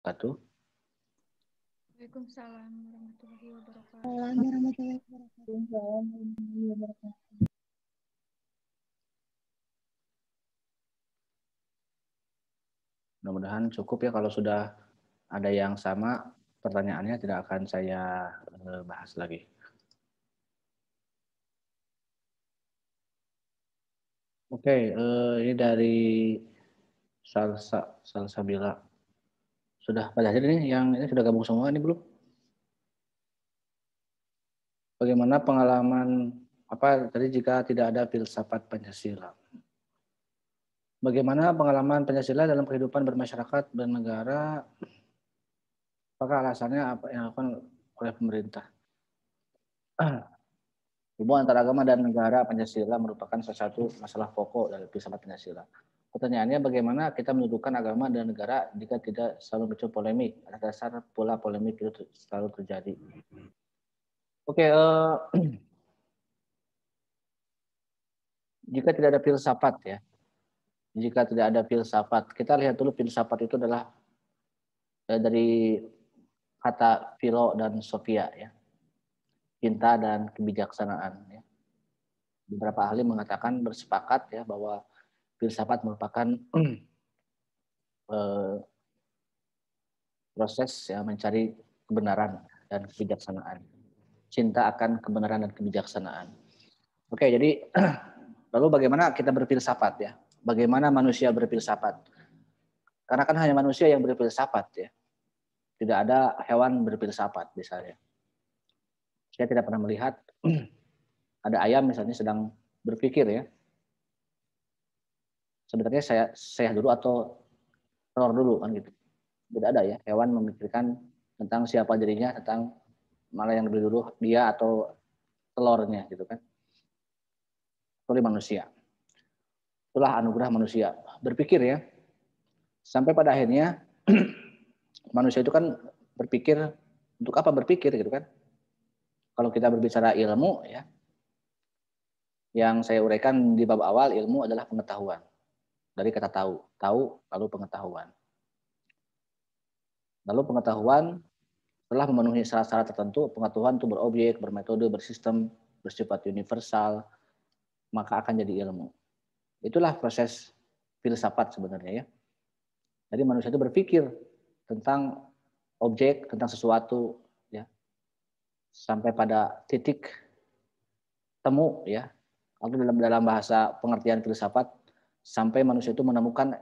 wabarakatuh. Waalaikumsalam warahmatullahi wabarakatuh. warahmatullahi wabarakatuh. Mudah-mudahan cukup ya kalau sudah ada yang sama pertanyaannya tidak akan saya eh, bahas lagi. Oke, okay, eh, ini dari Salsa Salsabila. Sudah pada hadir ini yang ini sudah gabung semua nih belum? Bagaimana pengalaman apa tadi jika tidak ada filsafat Pancasila? Bagaimana pengalaman Pancasila dalam kehidupan bermasyarakat bernegara? Apakah alasannya apa yang dilakukan oleh pemerintah? Hubungan antara agama dan negara Pancasila merupakan salah satu masalah pokok dari filsafat Pancasila. Pertanyaannya bagaimana kita menuduhkan agama dan negara jika tidak selalu muncul polemik? Ada dasar pola polemik itu selalu terjadi. Oke, okay, uh, eh, jika tidak ada filsafat ya, jika tidak ada filsafat, kita lihat dulu filsafat itu adalah eh, dari kata filo dan sofia ya, cinta dan kebijaksanaan. Ya. Beberapa ahli mengatakan bersepakat ya bahwa filsafat merupakan eh, proses ya, mencari kebenaran dan kebijaksanaan. Cinta akan kebenaran dan kebijaksanaan. Oke, jadi lalu bagaimana kita berfilsafat ya? Bagaimana manusia berfilsafat? Karena kan hanya manusia yang berfilsafat ya. Tidak ada hewan berfilsafat misalnya. Saya tidak pernah melihat ada ayam misalnya sedang berpikir ya sebenarnya saya saya dulu atau telur dulu kan gitu tidak ada ya hewan memikirkan tentang siapa dirinya tentang malah yang lebih dulu dia atau telurnya gitu kan oleh manusia itulah anugerah manusia berpikir ya sampai pada akhirnya manusia itu kan berpikir untuk apa berpikir gitu kan kalau kita berbicara ilmu ya yang saya uraikan di bab awal ilmu adalah pengetahuan dari kata tahu. Tahu lalu pengetahuan. Lalu pengetahuan telah memenuhi syarat-syarat tertentu, pengetahuan itu berobjek, bermetode, bersistem, bersifat universal, maka akan jadi ilmu. Itulah proses filsafat sebenarnya ya. Jadi manusia itu berpikir tentang objek, tentang sesuatu ya. Sampai pada titik temu ya. Atau dalam bahasa pengertian filsafat sampai manusia itu menemukan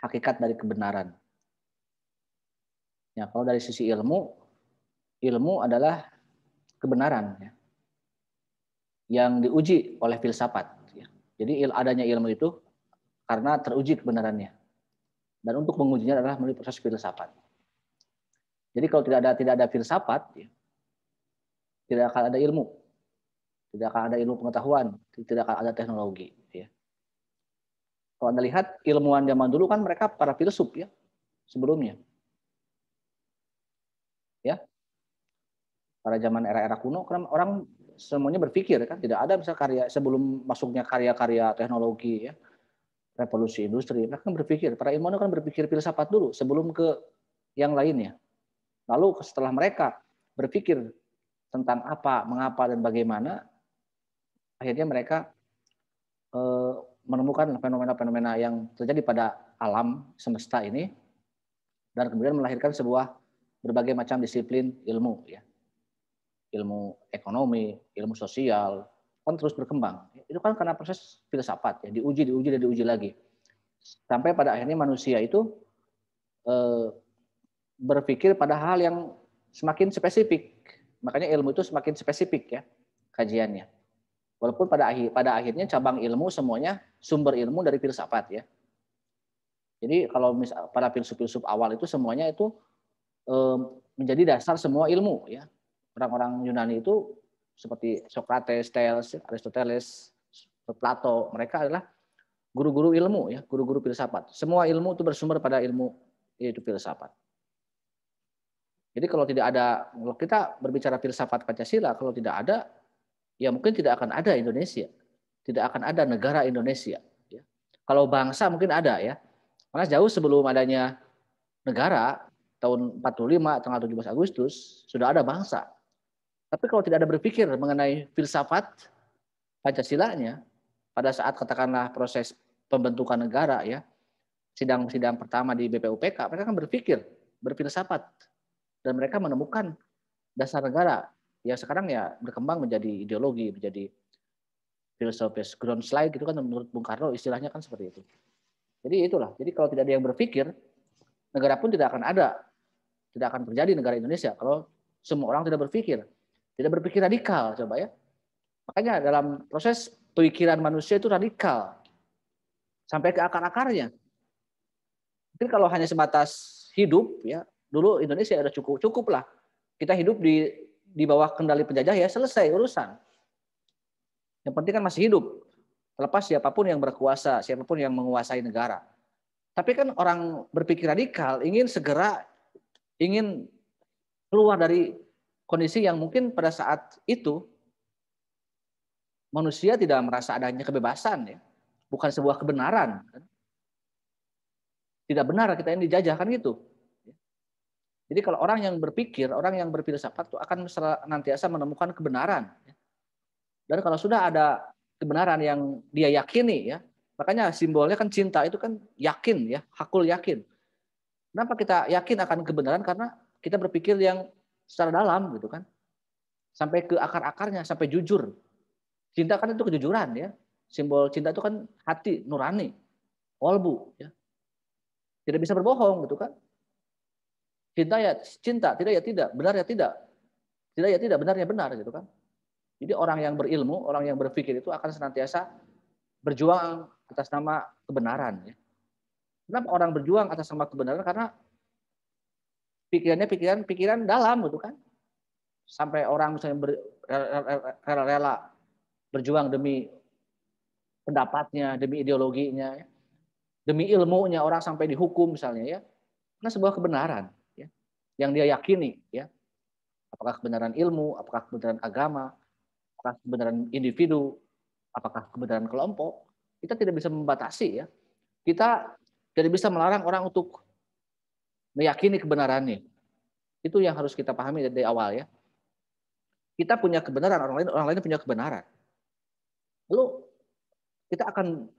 hakikat dari kebenaran. Ya, kalau dari sisi ilmu, ilmu adalah kebenaran ya, yang diuji oleh filsafat. Ya. Jadi il adanya ilmu itu karena teruji kebenarannya. Dan untuk mengujinya adalah melalui proses filsafat. Jadi kalau tidak ada tidak ada filsafat, ya, tidak akan ada ilmu, tidak akan ada ilmu pengetahuan, tidak akan ada teknologi. Kalau Anda lihat ilmuwan zaman dulu kan mereka para filsuf ya sebelumnya. Ya. para zaman era-era kuno kan orang semuanya berpikir kan tidak ada misalnya karya sebelum masuknya karya-karya teknologi ya revolusi industri mereka kan berpikir para ilmuwan kan berpikir filsafat dulu sebelum ke yang lainnya lalu setelah mereka berpikir tentang apa mengapa dan bagaimana akhirnya mereka eh, menemukan fenomena-fenomena yang terjadi pada alam semesta ini dan kemudian melahirkan sebuah berbagai macam disiplin ilmu ya. Ilmu ekonomi, ilmu sosial, kan terus berkembang. Itu kan karena proses filsafat ya, diuji, diuji dan diuji lagi. Sampai pada akhirnya manusia itu eh, berpikir pada hal yang semakin spesifik. Makanya ilmu itu semakin spesifik ya kajiannya Walaupun pada akhir pada akhirnya cabang ilmu semuanya sumber ilmu dari filsafat ya. Jadi kalau misal, para filsuf-filsuf awal itu semuanya itu e, menjadi dasar semua ilmu ya. Orang-orang Yunani itu seperti Socrates, Thales, Aristoteles, Plato, mereka adalah guru-guru ilmu ya, guru-guru filsafat. Semua ilmu itu bersumber pada ilmu yaitu filsafat. Jadi kalau tidak ada kalau kita berbicara filsafat Pancasila kalau tidak ada ya mungkin tidak akan ada Indonesia, tidak akan ada negara Indonesia. Ya. Kalau bangsa mungkin ada ya, karena jauh sebelum adanya negara tahun 45 tanggal 17 Agustus sudah ada bangsa. Tapi kalau tidak ada berpikir mengenai filsafat Pancasilanya pada saat katakanlah proses pembentukan negara ya sidang-sidang pertama di BPUPK mereka kan berpikir berfilsafat dan mereka menemukan dasar negara ya sekarang ya berkembang menjadi ideologi menjadi filosofis ground slide gitu kan menurut Bung Karno istilahnya kan seperti itu jadi itulah jadi kalau tidak ada yang berpikir negara pun tidak akan ada tidak akan terjadi negara Indonesia kalau semua orang tidak berpikir tidak berpikir radikal coba ya makanya dalam proses pemikiran manusia itu radikal sampai ke akar akarnya mungkin kalau hanya sebatas hidup ya dulu Indonesia sudah cukup cukup lah kita hidup di di bawah kendali penjajah ya selesai urusan. Yang penting kan masih hidup. Terlepas siapapun yang berkuasa, siapapun yang menguasai negara. Tapi kan orang berpikir radikal ingin segera ingin keluar dari kondisi yang mungkin pada saat itu manusia tidak merasa adanya kebebasan ya. Bukan sebuah kebenaran. Kan. Tidak benar kita yang dijajah kan gitu. Jadi kalau orang yang berpikir, orang yang berfilsafat itu akan senantiasa menemukan kebenaran. Ya. Dan kalau sudah ada kebenaran yang dia yakini ya, makanya simbolnya kan cinta itu kan yakin ya, hakul yakin. Kenapa kita yakin akan kebenaran? Karena kita berpikir yang secara dalam gitu kan. Sampai ke akar-akarnya, sampai jujur. Cinta kan itu kejujuran ya. Simbol cinta itu kan hati, nurani, kolbu ya. Tidak bisa berbohong gitu kan Cinta ya cinta, tidak ya tidak, benar ya tidak. Tidak ya tidak, benar ya benar gitu kan. Jadi orang yang berilmu, orang yang berpikir itu akan senantiasa berjuang atas nama kebenaran. Ya. Kenapa orang berjuang atas nama kebenaran? Karena pikirannya pikiran pikiran dalam gitu kan. Sampai orang misalnya ber, rela, rela berjuang demi pendapatnya, demi ideologinya, ya. demi ilmunya orang sampai dihukum misalnya ya. Karena sebuah kebenaran yang dia yakini ya apakah kebenaran ilmu apakah kebenaran agama apakah kebenaran individu apakah kebenaran kelompok kita tidak bisa membatasi ya kita tidak bisa melarang orang untuk meyakini kebenarannya itu yang harus kita pahami dari awal ya kita punya kebenaran orang lain orang lain punya kebenaran lalu kita akan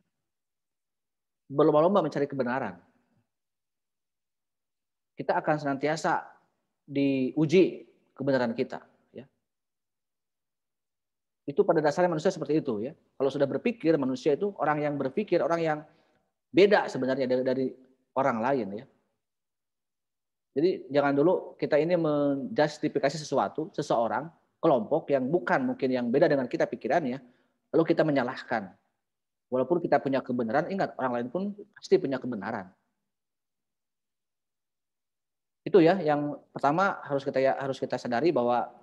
berlomba-lomba mencari kebenaran kita akan senantiasa diuji kebenaran kita. Ya. Itu pada dasarnya manusia seperti itu ya. Kalau sudah berpikir manusia itu orang yang berpikir orang yang beda sebenarnya dari, dari orang lain ya. Jadi jangan dulu kita ini menjustifikasi sesuatu, seseorang, kelompok yang bukan mungkin yang beda dengan kita pikirannya, lalu kita menyalahkan. Walaupun kita punya kebenaran, ingat orang lain pun pasti punya kebenaran itu ya yang pertama harus kita ya, harus kita sadari bahwa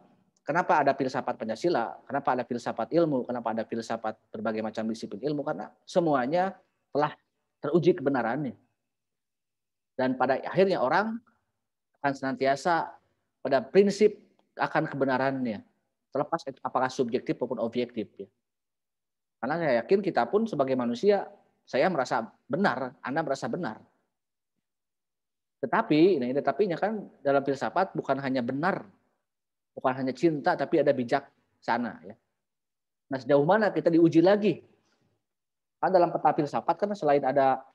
kenapa ada filsafat Pancasila, kenapa ada filsafat ilmu, kenapa ada filsafat berbagai macam disiplin ilmu karena semuanya telah teruji kebenarannya. Dan pada akhirnya orang akan senantiasa pada prinsip akan kebenarannya, terlepas apakah subjektif maupun objektif ya. Karena saya yakin kita pun sebagai manusia, saya merasa benar, Anda merasa benar tetapi, nah ini tetapinya kan dalam filsafat bukan hanya benar, bukan hanya cinta, tapi ada bijak sana. Ya. Nah sejauh mana kita diuji lagi? Kan dalam peta filsafat kan selain ada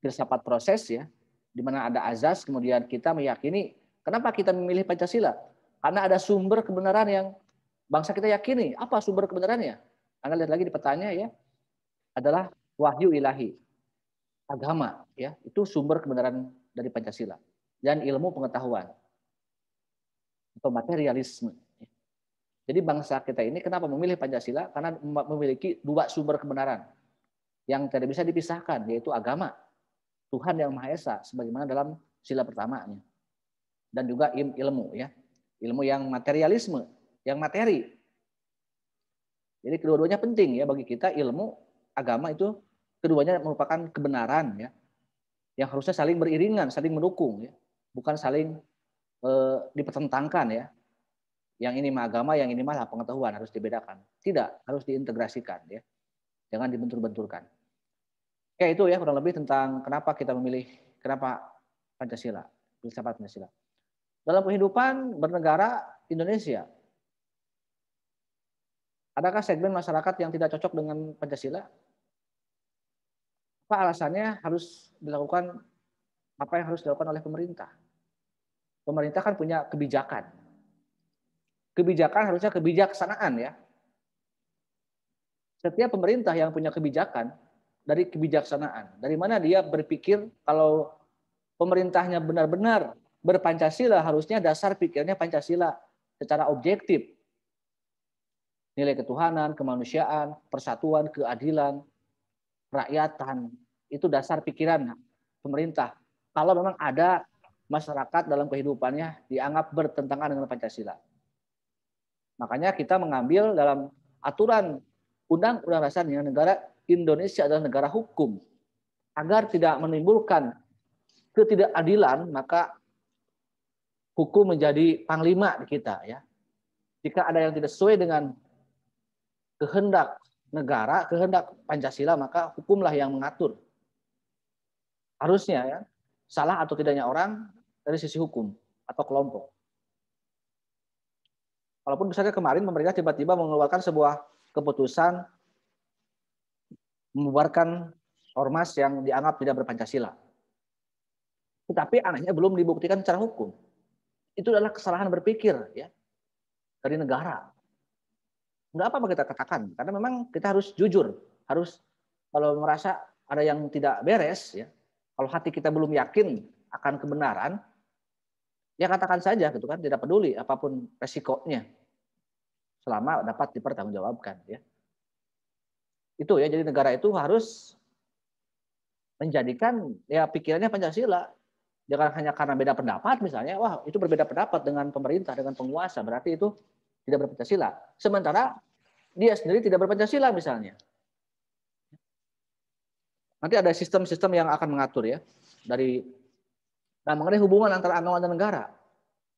filsafat proses ya, di mana ada azas, kemudian kita meyakini. Kenapa kita memilih Pancasila? Karena ada sumber kebenaran yang bangsa kita yakini. Apa sumber kebenarannya? Anda lihat lagi di petanya ya, adalah wahyu ilahi, agama ya, itu sumber kebenaran dari Pancasila dan ilmu pengetahuan atau materialisme. Jadi bangsa kita ini kenapa memilih Pancasila? Karena memiliki dua sumber kebenaran yang tidak bisa dipisahkan, yaitu agama. Tuhan Yang Maha Esa, sebagaimana dalam sila pertamanya. Dan juga ilmu, ya ilmu yang materialisme, yang materi. Jadi kedua-duanya penting ya bagi kita ilmu agama itu keduanya merupakan kebenaran ya yang harusnya saling beriringan, saling mendukung, ya. bukan saling e, dipertentangkan ya. Yang ini mah agama, yang ini malah pengetahuan harus dibedakan. Tidak, harus diintegrasikan ya. Jangan dibentur-benturkan. Oke ya, itu ya kurang lebih tentang kenapa kita memilih kenapa Pancasila, filsafat Pancasila. Dalam kehidupan bernegara Indonesia, adakah segmen masyarakat yang tidak cocok dengan Pancasila? apa alasannya harus dilakukan apa yang harus dilakukan oleh pemerintah. Pemerintah kan punya kebijakan. Kebijakan harusnya kebijaksanaan ya. Setiap pemerintah yang punya kebijakan dari kebijaksanaan. Dari mana dia berpikir kalau pemerintahnya benar-benar berpancasila harusnya dasar pikirnya Pancasila secara objektif. Nilai ketuhanan, kemanusiaan, persatuan, keadilan, Rakyatan itu dasar pikiran pemerintah. Kalau memang ada masyarakat dalam kehidupannya dianggap bertentangan dengan Pancasila. Makanya kita mengambil dalam aturan Undang-Undang Dasar negara Indonesia adalah negara hukum. Agar tidak menimbulkan ketidakadilan, maka hukum menjadi panglima kita ya. Jika ada yang tidak sesuai dengan kehendak negara kehendak Pancasila maka hukumlah yang mengatur. Harusnya ya, salah atau tidaknya orang dari sisi hukum atau kelompok. Walaupun misalnya kemarin pemerintah tiba-tiba mengeluarkan sebuah keputusan membubarkan ormas yang dianggap tidak berpancasila. Tetapi anehnya belum dibuktikan secara hukum. Itu adalah kesalahan berpikir ya dari negara nggak apa-apa kita katakan karena memang kita harus jujur harus kalau merasa ada yang tidak beres ya kalau hati kita belum yakin akan kebenaran ya katakan saja gitu kan tidak peduli apapun resikonya selama dapat dipertanggungjawabkan ya itu ya jadi negara itu harus menjadikan ya pikirannya Pancasila jangan hanya karena beda pendapat misalnya wah itu berbeda pendapat dengan pemerintah dengan penguasa berarti itu tidak berpancasila. Sementara dia sendiri tidak berpancasila misalnya. Nanti ada sistem-sistem yang akan mengatur ya dari nah mengenai hubungan antara agama dan negara.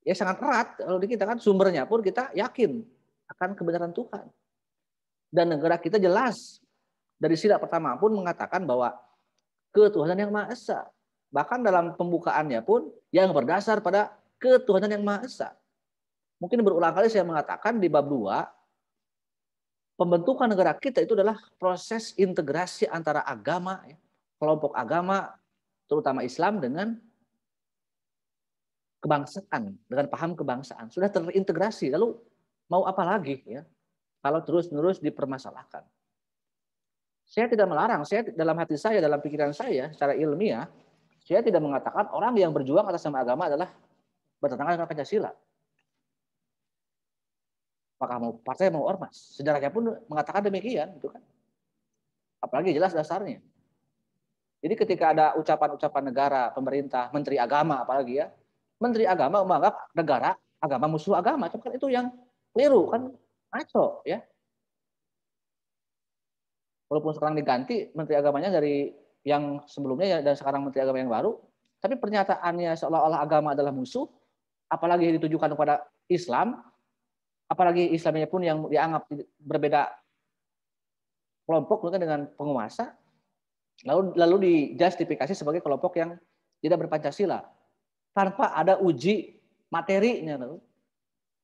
Ya sangat erat kalau di kita kan sumbernya pun kita yakin akan kebenaran Tuhan. Dan negara kita jelas dari sila pertama pun mengatakan bahwa ketuhanan yang Maha Esa. Bahkan dalam pembukaannya pun yang berdasar pada ketuhanan yang Maha Esa mungkin berulang kali saya mengatakan di bab 2, pembentukan negara kita itu adalah proses integrasi antara agama, ya, kelompok agama, terutama Islam dengan kebangsaan, dengan paham kebangsaan. Sudah terintegrasi, lalu mau apa lagi ya kalau terus-menerus dipermasalahkan. Saya tidak melarang, saya dalam hati saya, dalam pikiran saya, secara ilmiah, saya tidak mengatakan orang yang berjuang atas nama agama adalah bertentangan dengan Pancasila apakah mau partai mau ormas. Sejarahnya pun mengatakan demikian, gitu kan. Apalagi jelas dasarnya. Jadi ketika ada ucapan-ucapan negara, pemerintah, menteri agama apalagi ya, menteri agama menganggap negara agama musuh agama, itu kan itu yang keliru kan maco ya. Walaupun sekarang diganti menteri agamanya dari yang sebelumnya ya, dan sekarang menteri agama yang baru, tapi pernyataannya seolah-olah agama adalah musuh, apalagi ditujukan kepada Islam, apalagi Islamnya pun yang dianggap berbeda kelompok dengan penguasa lalu lalu dijustifikasi sebagai kelompok yang tidak berpancasila tanpa ada uji materinya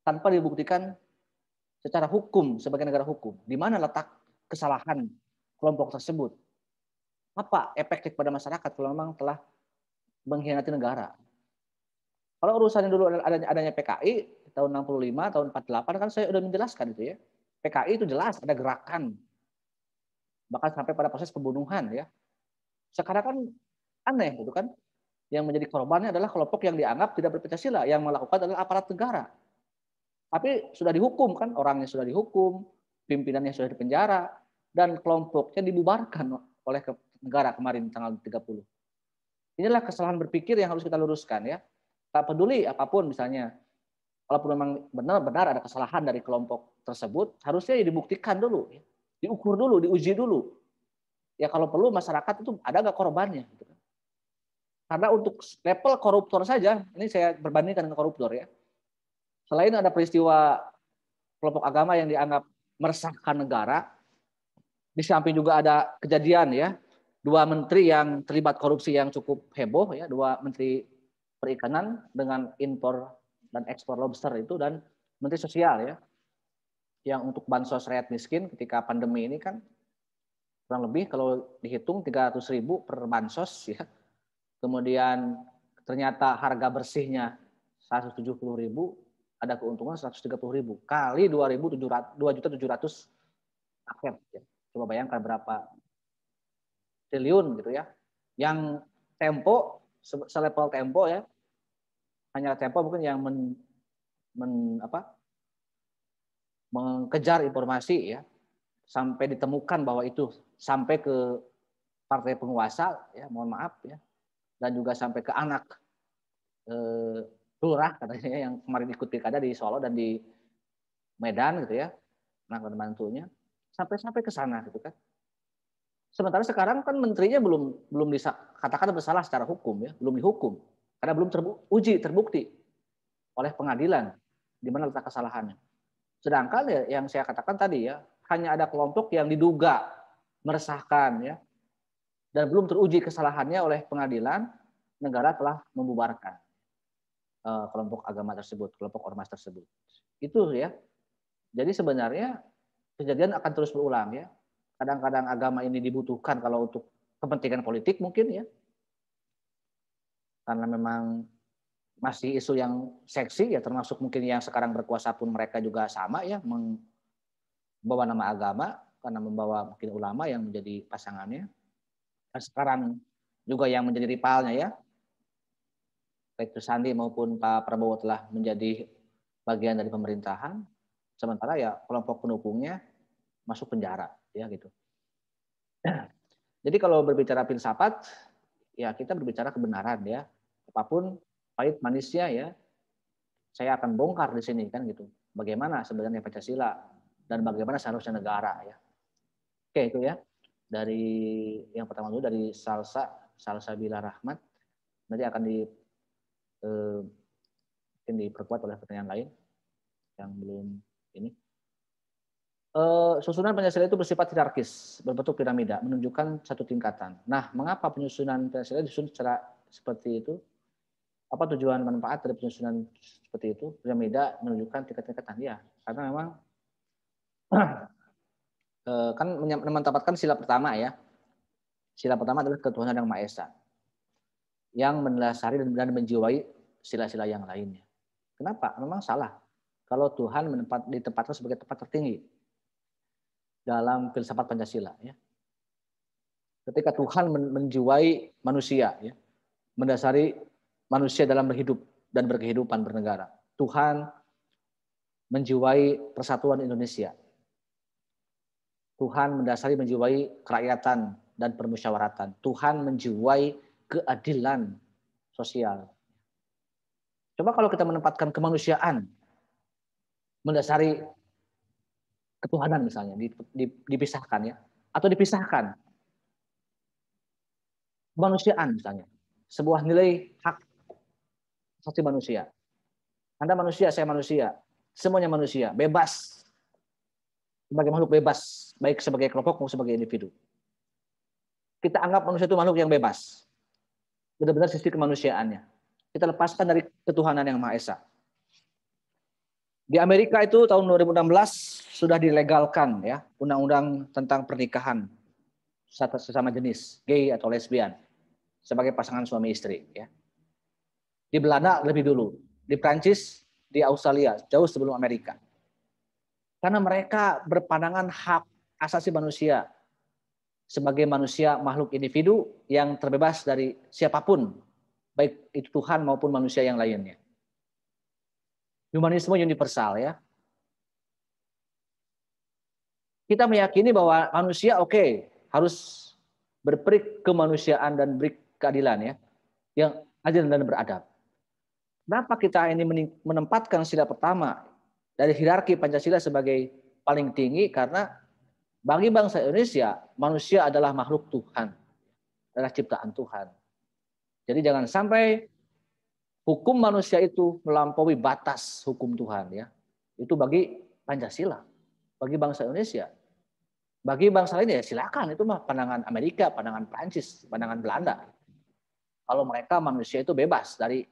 tanpa dibuktikan secara hukum sebagai negara hukum di mana letak kesalahan kelompok tersebut apa efeknya kepada masyarakat kalau memang telah mengkhianati negara kalau urusannya dulu adanya PKI tahun 65, tahun 48 kan saya sudah menjelaskan itu ya. PKI itu jelas ada gerakan. Bahkan sampai pada proses pembunuhan ya. Sekarang kan aneh gitu kan. Yang menjadi korbannya adalah kelompok yang dianggap tidak sila yang melakukan adalah aparat negara. Tapi sudah dihukum kan, orangnya sudah dihukum, pimpinannya sudah dipenjara, dan kelompoknya dibubarkan oleh negara kemarin tanggal 30. Inilah kesalahan berpikir yang harus kita luruskan ya. Tak peduli apapun misalnya Kalaupun memang benar-benar ada kesalahan dari kelompok tersebut, harusnya dibuktikan dulu, ya. diukur dulu, diuji dulu. Ya kalau perlu masyarakat itu ada nggak korbannya. Gitu. Kan. Karena untuk level koruptor saja, ini saya berbandingkan dengan koruptor ya. Selain ada peristiwa kelompok agama yang dianggap meresahkan negara, di samping juga ada kejadian ya dua menteri yang terlibat korupsi yang cukup heboh ya dua menteri perikanan dengan impor dan ekspor lobster itu dan Menteri Sosial ya yang untuk bansos rakyat miskin ketika pandemi ini kan kurang lebih kalau dihitung 300 ribu per bansos ya kemudian ternyata harga bersihnya 170 ribu ada keuntungan 130 ribu kali 2.700 2.700 akhir ya. coba bayangkan berapa triliun gitu ya yang tempo selevel tempo ya hanya Tempo mungkin yang men, men apa mengejar informasi ya sampai ditemukan bahwa itu sampai ke partai penguasa ya mohon maaf ya dan juga sampai ke anak eh, lurah katanya yang kemarin ikut pilkada di Solo dan di Medan gitu ya anak dan mantunya sampai sampai ke sana gitu kan sementara sekarang kan menterinya belum belum bisa katakan bersalah secara hukum ya belum dihukum karena belum teruji terbukti oleh pengadilan di mana letak kesalahannya. Sedangkan ya, yang saya katakan tadi ya hanya ada kelompok yang diduga meresahkan ya dan belum teruji kesalahannya oleh pengadilan negara telah membubarkan eh, kelompok agama tersebut, kelompok ormas tersebut. Itu ya. Jadi sebenarnya kejadian akan terus berulang ya. Kadang-kadang agama ini dibutuhkan kalau untuk kepentingan politik mungkin ya karena memang masih isu yang seksi ya termasuk mungkin yang sekarang berkuasa pun mereka juga sama ya membawa nama agama karena membawa mungkin ulama yang menjadi pasangannya dan sekarang juga yang menjadi rivalnya ya baik Sandi maupun Pak Prabowo telah menjadi bagian dari pemerintahan sementara ya kelompok pendukungnya masuk penjara ya gitu jadi kalau berbicara filsafat ya kita berbicara kebenaran ya apapun pahit manisnya ya saya akan bongkar di sini kan gitu. Bagaimana sebenarnya Pancasila dan bagaimana seharusnya negara ya. Oke itu ya dari yang pertama dulu dari Salsa Salsa Bila Rahmat nanti akan di eh, mungkin diperkuat oleh pertanyaan lain yang belum ini. Eh, susunan Pancasila itu bersifat hierarkis, berbentuk piramida, menunjukkan satu tingkatan. Nah, mengapa penyusunan Pancasila disusun secara seperti itu? apa tujuan manfaat dari penyusunan seperti itu piramida menunjukkan tingkat-tingkatan ya karena memang eh, kan menempatkan sila pertama ya sila pertama adalah ketuhanan yang maha esa yang mendasari dan menjiwai sila-sila yang lainnya kenapa memang salah kalau Tuhan menempat, ditempatkan sebagai tempat tertinggi dalam filsafat Pancasila ya ketika Tuhan menjiwai manusia ya mendasari manusia dalam berhidup dan berkehidupan bernegara. Tuhan menjiwai persatuan Indonesia. Tuhan mendasari menjiwai kerakyatan dan permusyawaratan. Tuhan menjiwai keadilan sosial. Coba kalau kita menempatkan kemanusiaan mendasari ketuhanan misalnya dipisahkan ya atau dipisahkan kemanusiaan misalnya sebuah nilai hak pasti manusia. Anda manusia, saya manusia. Semuanya manusia, bebas. Sebagai makhluk bebas, baik sebagai kelompok maupun sebagai individu. Kita anggap manusia itu makhluk yang bebas. Benar-benar sisi kemanusiaannya. Kita lepaskan dari ketuhanan yang Maha Esa. Di Amerika itu tahun 2016 sudah dilegalkan ya undang-undang tentang pernikahan sesama jenis, gay atau lesbian sebagai pasangan suami istri ya. Di Belanda lebih dulu, di Prancis, di Australia, jauh sebelum Amerika. Karena mereka berpandangan hak asasi manusia sebagai manusia makhluk individu yang terbebas dari siapapun, baik itu Tuhan maupun manusia yang lainnya. Humanisme universal ya, kita meyakini bahwa manusia oke okay, harus berperik kemanusiaan dan berik keadilan ya yang adil dan beradab Kenapa kita ini menempatkan sila pertama dari hierarki Pancasila sebagai paling tinggi? Karena bagi bangsa Indonesia, manusia adalah makhluk Tuhan, adalah ciptaan Tuhan. Jadi jangan sampai hukum manusia itu melampaui batas hukum Tuhan ya. Itu bagi Pancasila, bagi bangsa Indonesia. Bagi bangsa lain ya silakan itu mah pandangan Amerika, pandangan Prancis, pandangan Belanda. Kalau mereka manusia itu bebas dari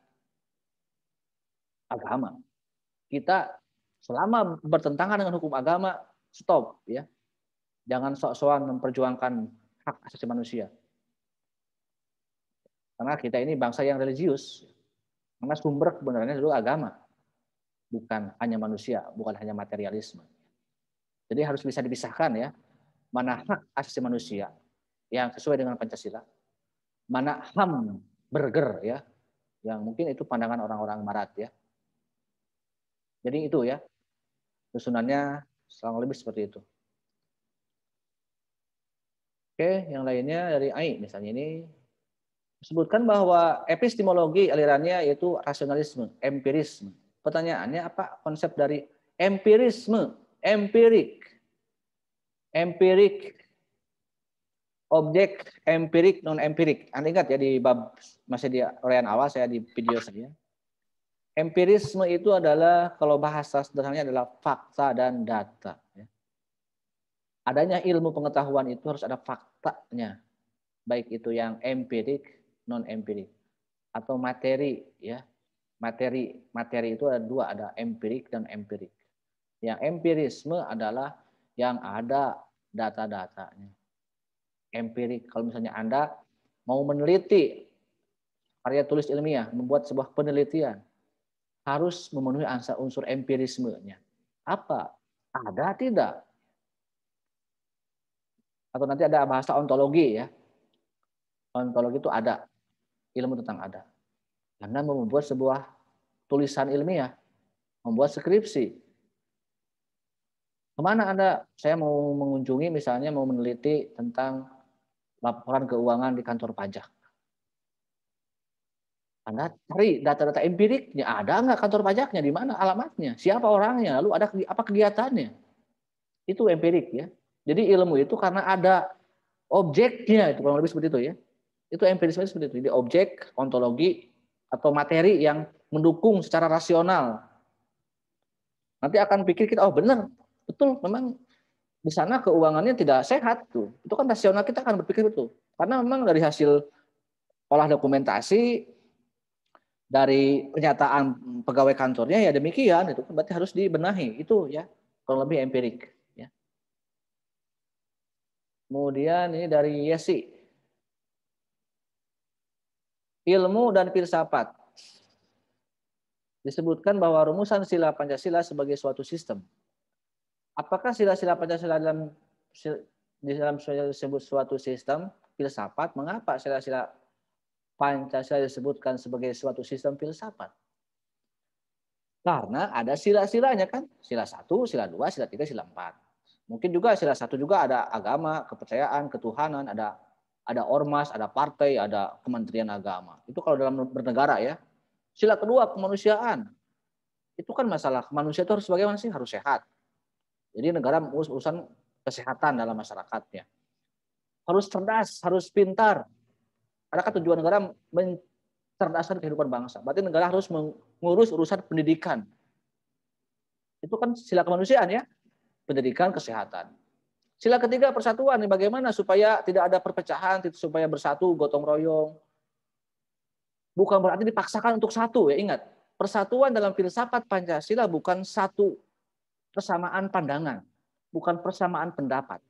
agama. Kita selama bertentangan dengan hukum agama, stop ya. Jangan sok-sokan memperjuangkan hak asasi manusia. Karena kita ini bangsa yang religius. Karena sumber kebenarannya dulu agama. Bukan hanya manusia, bukan hanya materialisme. Jadi harus bisa dipisahkan ya. Mana hak asasi manusia yang sesuai dengan Pancasila. Mana HAM burger ya. Yang mungkin itu pandangan orang-orang Marat ya. Jadi itu ya, susunannya kurang lebih seperti itu. Oke, yang lainnya dari AI misalnya ini disebutkan bahwa epistemologi alirannya yaitu rasionalisme, empirisme. Pertanyaannya apa konsep dari empirisme, empirik, empirik, objek empirik, non empirik. Anda ingat ya di bab masih di orian awal saya di video saya Empirisme itu adalah kalau bahasa sederhananya adalah fakta dan data. Ya. Adanya ilmu pengetahuan itu harus ada faktanya, baik itu yang empirik, non empirik, atau materi, ya materi materi itu ada dua, ada empirik dan empirik. Yang empirisme adalah yang ada data-datanya. Empirik, kalau misalnya Anda mau meneliti karya tulis ilmiah, membuat sebuah penelitian, harus memenuhi unsur empirismenya. Apa? Ada tidak? Atau nanti ada bahasa ontologi ya. Ontologi itu ada. Ilmu tentang ada. Karena membuat sebuah tulisan ilmiah, membuat skripsi. Kemana Anda? Saya mau mengunjungi misalnya mau meneliti tentang laporan keuangan di kantor pajak. Anda cari data-data empiriknya, ada nggak kantor pajaknya, di mana alamatnya, siapa orangnya, lalu ada apa kegiatannya. Itu empirik ya. Jadi ilmu itu karena ada objeknya, itu kurang lebih seperti itu ya. Itu empirisme seperti itu. Jadi objek, ontologi, atau materi yang mendukung secara rasional. Nanti akan pikir kita, oh benar, betul, memang di sana keuangannya tidak sehat tuh. Itu kan rasional kita akan berpikir itu. Karena memang dari hasil olah dokumentasi dari pernyataan pegawai kantornya ya demikian itu kan berarti harus dibenahi itu ya kurang lebih empirik ya. Kemudian ini dari Yesi. Ilmu dan filsafat. Disebutkan bahwa rumusan sila Pancasila sebagai suatu sistem. Apakah sila-sila Pancasila dalam di dalam suatu sistem filsafat? Mengapa sila-sila Pancasila disebutkan sebagai suatu sistem filsafat. Karena ada sila-silanya kan, sila satu, sila dua, sila tiga, sila empat. Mungkin juga sila satu juga ada agama, kepercayaan, ketuhanan, ada ada ormas, ada partai, ada kementerian agama. Itu kalau dalam bernegara ya. Sila kedua kemanusiaan. Itu kan masalah manusia itu harus bagaimana sih? Harus sehat. Jadi negara urusan kesehatan dalam masyarakatnya. Harus cerdas, harus pintar. Karena kan tujuan negara mencerdaskan kehidupan bangsa. Berarti negara harus mengurus urusan pendidikan. Itu kan sila kemanusiaan ya. Pendidikan, kesehatan. Sila ketiga persatuan. Bagaimana supaya tidak ada perpecahan, supaya bersatu, gotong royong. Bukan berarti dipaksakan untuk satu ya ingat. Persatuan dalam filsafat Pancasila bukan satu persamaan pandangan, bukan persamaan pendapat.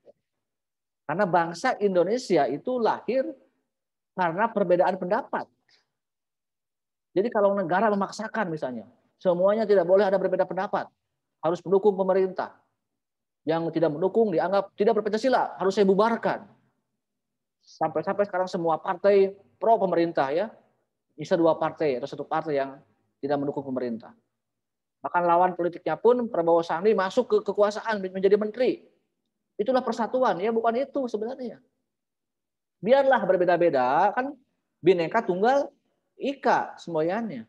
Karena bangsa Indonesia itu lahir karena perbedaan pendapat. Jadi kalau negara memaksakan misalnya, semuanya tidak boleh ada perbedaan pendapat. Harus mendukung pemerintah. Yang tidak mendukung dianggap tidak berpancasila, harus saya bubarkan. Sampai-sampai sekarang semua partai pro pemerintah ya, bisa dua partai atau satu partai yang tidak mendukung pemerintah. Bahkan lawan politiknya pun Prabowo Sandi masuk ke kekuasaan menjadi menteri. Itulah persatuan, ya bukan itu sebenarnya biarlah berbeda-beda kan bineka tunggal ika semuanya.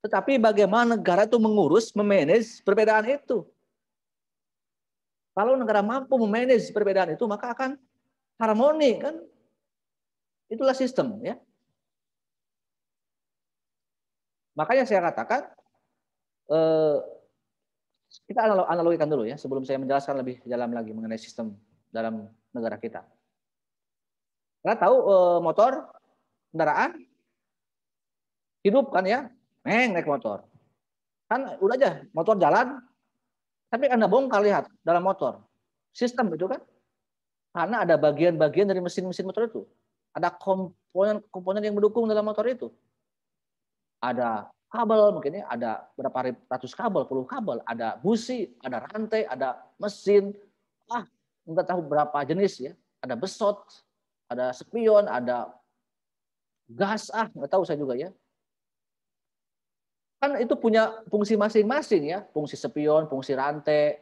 Tetapi bagaimana negara itu mengurus, memanage perbedaan itu? Kalau negara mampu memanage perbedaan itu, maka akan harmoni kan? Itulah sistem ya. Makanya saya katakan eh, kita analogikan dulu ya sebelum saya menjelaskan lebih dalam lagi mengenai sistem dalam negara kita. Karena tahu eh, motor, kendaraan, hidup kan ya, neng naik motor. Kan udah aja motor jalan, tapi Anda bongkar lihat dalam motor. Sistem itu kan. Karena ada bagian-bagian dari mesin-mesin motor itu. Ada komponen-komponen yang mendukung dalam motor itu. Ada kabel mungkin ya, ada berapa ratus kabel, puluh kabel, ada busi, ada rantai, ada mesin, ah nggak tahu berapa jenis ya, ada besot, ada spion, ada gas ah, nggak tahu saya juga ya. Kan itu punya fungsi masing-masing ya, fungsi spion, fungsi rantai,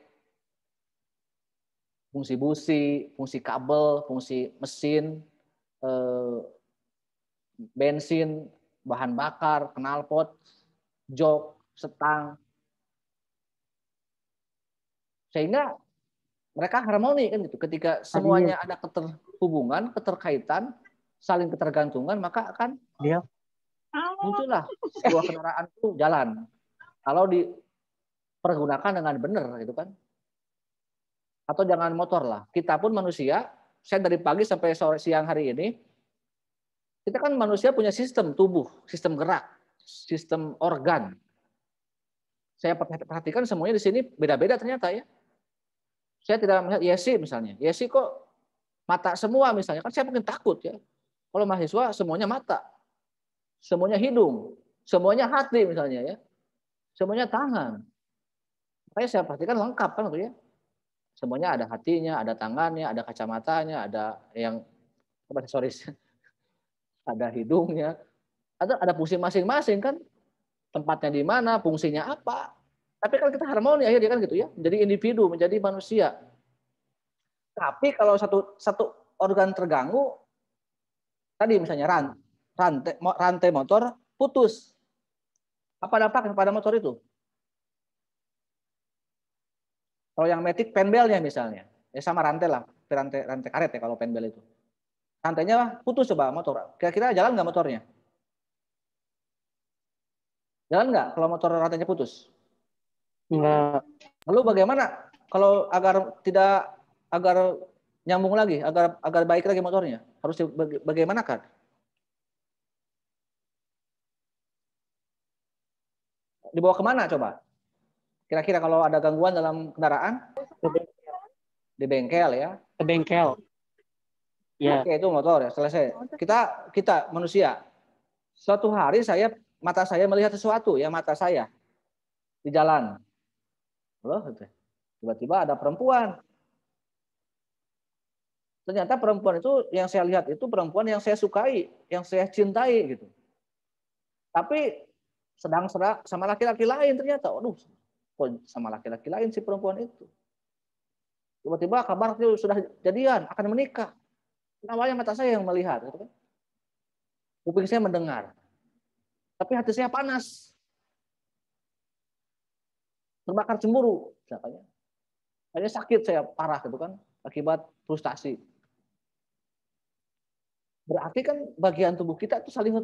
fungsi busi, fungsi kabel, fungsi mesin, eh, bensin, bahan bakar, knalpot, jok, setang. Sehingga mereka harmoni kan gitu. Ketika semuanya iya. ada keter hubungan, keterkaitan, saling ketergantungan, maka akan dia muncullah sebuah kendaraan itu jalan. Kalau dipergunakan dengan benar gitu kan. Atau jangan motor lah. Kita pun manusia, saya dari pagi sampai sore siang hari ini, kita kan manusia punya sistem tubuh, sistem gerak, sistem organ. Saya perhatikan semuanya di sini beda-beda ternyata ya. Saya tidak melihat Yesi misalnya. Yesi kok mata semua misalnya, kan saya mungkin takut ya. Kalau mahasiswa semuanya mata, semuanya hidung, semuanya hati misalnya ya, semuanya tangan. Makanya saya pastikan lengkap kan gitu ya. Semuanya ada hatinya, ada tangannya, ada kacamatanya, ada yang apa aksesoris, ada hidungnya, ada ada fungsi masing-masing kan tempatnya di mana, fungsinya apa. Tapi kalau kita harmoni akhirnya kan gitu ya, menjadi individu, menjadi manusia. Tapi kalau satu satu organ terganggu, tadi misalnya ran, rantai, rantai motor putus, apa dampaknya pada motor itu? Kalau yang metik penbelnya misalnya, ya sama rantai lah, rantai, rantai karet ya kalau penbel itu. Rantainya putus coba motor. Kira-kira jalan nggak motornya? Jalan nggak kalau motor rantainya putus? Enggak. Lalu bagaimana kalau agar tidak agar nyambung lagi, agar agar baik lagi motornya? Harus bagaimana kan Dibawa kemana coba? Kira-kira kalau ada gangguan dalam kendaraan? Di bengkel ya. Ke bengkel. Ya. Oke, itu motor ya, selesai. Kita kita manusia. Suatu hari saya mata saya melihat sesuatu ya mata saya di jalan. Loh, tiba-tiba ada perempuan ternyata perempuan itu yang saya lihat itu perempuan yang saya sukai, yang saya cintai gitu. Tapi sedang serak sama laki-laki lain ternyata, aduh, kok sama laki-laki lain si perempuan itu. Tiba-tiba kabar itu sudah jadian, akan menikah. Awalnya mata saya yang melihat, gitu kan? Kuping saya mendengar. Tapi hati saya panas. Terbakar cemburu, katanya Hanya sakit saya parah gitu kan, akibat frustasi. Berarti kan bagian tubuh kita itu saling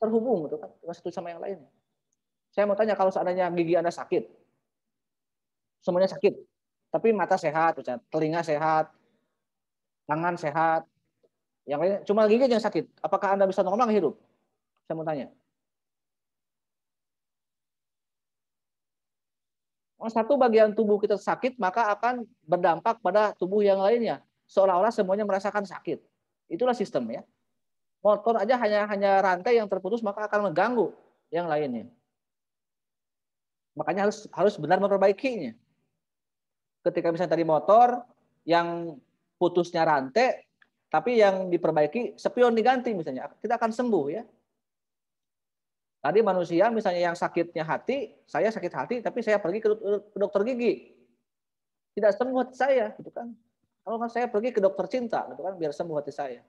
terhubung gitu kan, satu sama yang lain. Saya mau tanya kalau seandainya gigi Anda sakit, semuanya sakit, tapi mata sehat, telinga sehat, tangan sehat, yang lain cuma gigi yang sakit. Apakah Anda bisa normal hidup? Saya mau tanya. Oh, satu bagian tubuh kita sakit, maka akan berdampak pada tubuh yang lainnya. Seolah-olah semuanya merasakan sakit. Itulah sistem ya. Motor aja hanya hanya rantai yang terputus maka akan mengganggu yang lainnya. Makanya harus harus benar memperbaikinya. Ketika misalnya tadi motor yang putusnya rantai tapi yang diperbaiki spion diganti misalnya, kita akan sembuh ya. Tadi manusia misalnya yang sakitnya hati, saya sakit hati tapi saya pergi ke dokter gigi. Tidak sembuh saya gitu kan kalau oh, nggak saya pergi ke dokter cinta, gitu kan, biar sembuh hati saya.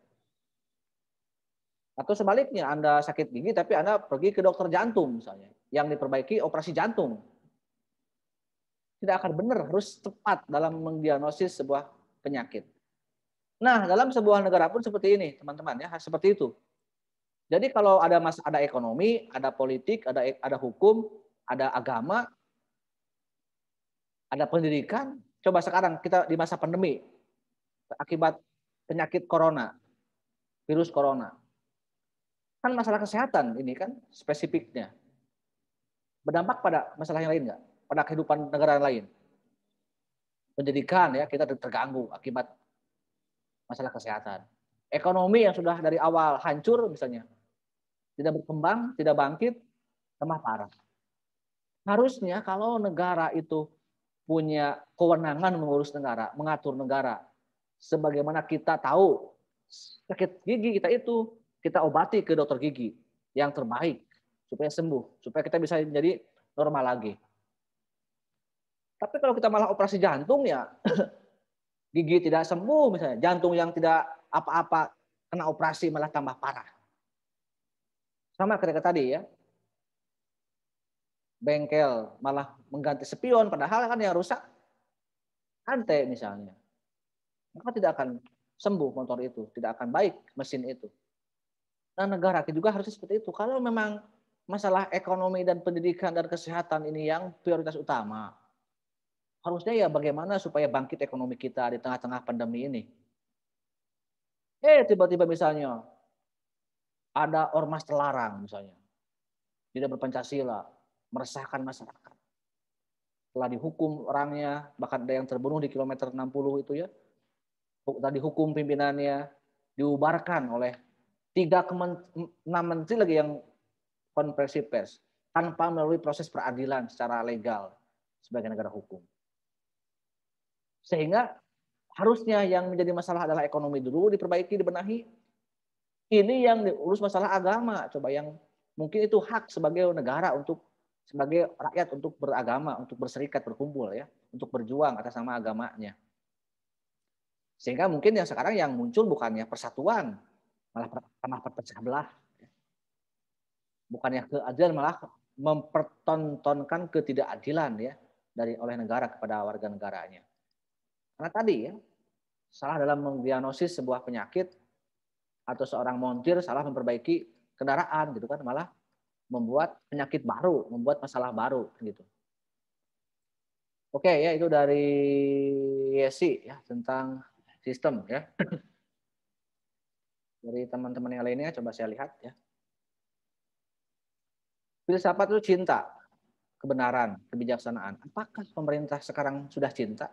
Atau sebaliknya, Anda sakit gigi tapi Anda pergi ke dokter jantung misalnya, yang diperbaiki operasi jantung. Tidak akan benar, harus tepat dalam mendiagnosis sebuah penyakit. Nah, dalam sebuah negara pun seperti ini, teman-teman ya, seperti itu. Jadi kalau ada mas ada ekonomi, ada politik, ada ada hukum, ada agama, ada pendidikan. Coba sekarang kita di masa pandemi, akibat penyakit corona, virus corona. Kan masalah kesehatan ini kan spesifiknya. Berdampak pada masalah yang lain nggak? Pada kehidupan negara yang lain. Pendidikan ya kita terganggu akibat masalah kesehatan. Ekonomi yang sudah dari awal hancur misalnya. Tidak berkembang, tidak bangkit, lemah parah. Harusnya kalau negara itu punya kewenangan mengurus negara, mengatur negara, sebagaimana kita tahu sakit gigi kita itu kita obati ke dokter gigi yang terbaik supaya sembuh, supaya kita bisa menjadi normal lagi. Tapi kalau kita malah operasi jantung ya gigi tidak sembuh misalnya, jantung yang tidak apa-apa kena operasi malah tambah parah. Sama ketika tadi ya. Bengkel malah mengganti spion padahal kan yang rusak ante misalnya maka tidak akan sembuh motor itu, tidak akan baik mesin itu. Nah, negara kita juga harus seperti itu. Kalau memang masalah ekonomi dan pendidikan dan kesehatan ini yang prioritas utama, harusnya ya bagaimana supaya bangkit ekonomi kita di tengah-tengah pandemi ini. Eh, tiba-tiba misalnya ada ormas terlarang misalnya. Tidak berpancasila, meresahkan masyarakat. Telah dihukum orangnya, bahkan ada yang terbunuh di kilometer 60 itu ya, tadi hukum pimpinannya diubarkan oleh tiga kemen, enam menteri lagi yang konversi pers tanpa melalui proses peradilan secara legal sebagai negara hukum. Sehingga harusnya yang menjadi masalah adalah ekonomi dulu diperbaiki, dibenahi. Ini yang diurus masalah agama. Coba yang mungkin itu hak sebagai negara untuk sebagai rakyat untuk beragama, untuk berserikat, berkumpul ya, untuk berjuang atas nama agamanya. Sehingga mungkin yang sekarang yang muncul bukannya persatuan, malah pernah perpecah belah. Bukannya keadilan malah mempertontonkan ketidakadilan ya dari oleh negara kepada warga negaranya. Karena tadi ya, salah dalam mendiagnosis sebuah penyakit atau seorang montir salah memperbaiki kendaraan gitu kan malah membuat penyakit baru, membuat masalah baru gitu. Oke ya itu dari Yesi ya tentang sistem ya. Dari teman-teman yang lainnya coba saya lihat ya. Filsafat itu cinta, kebenaran, kebijaksanaan. Apakah pemerintah sekarang sudah cinta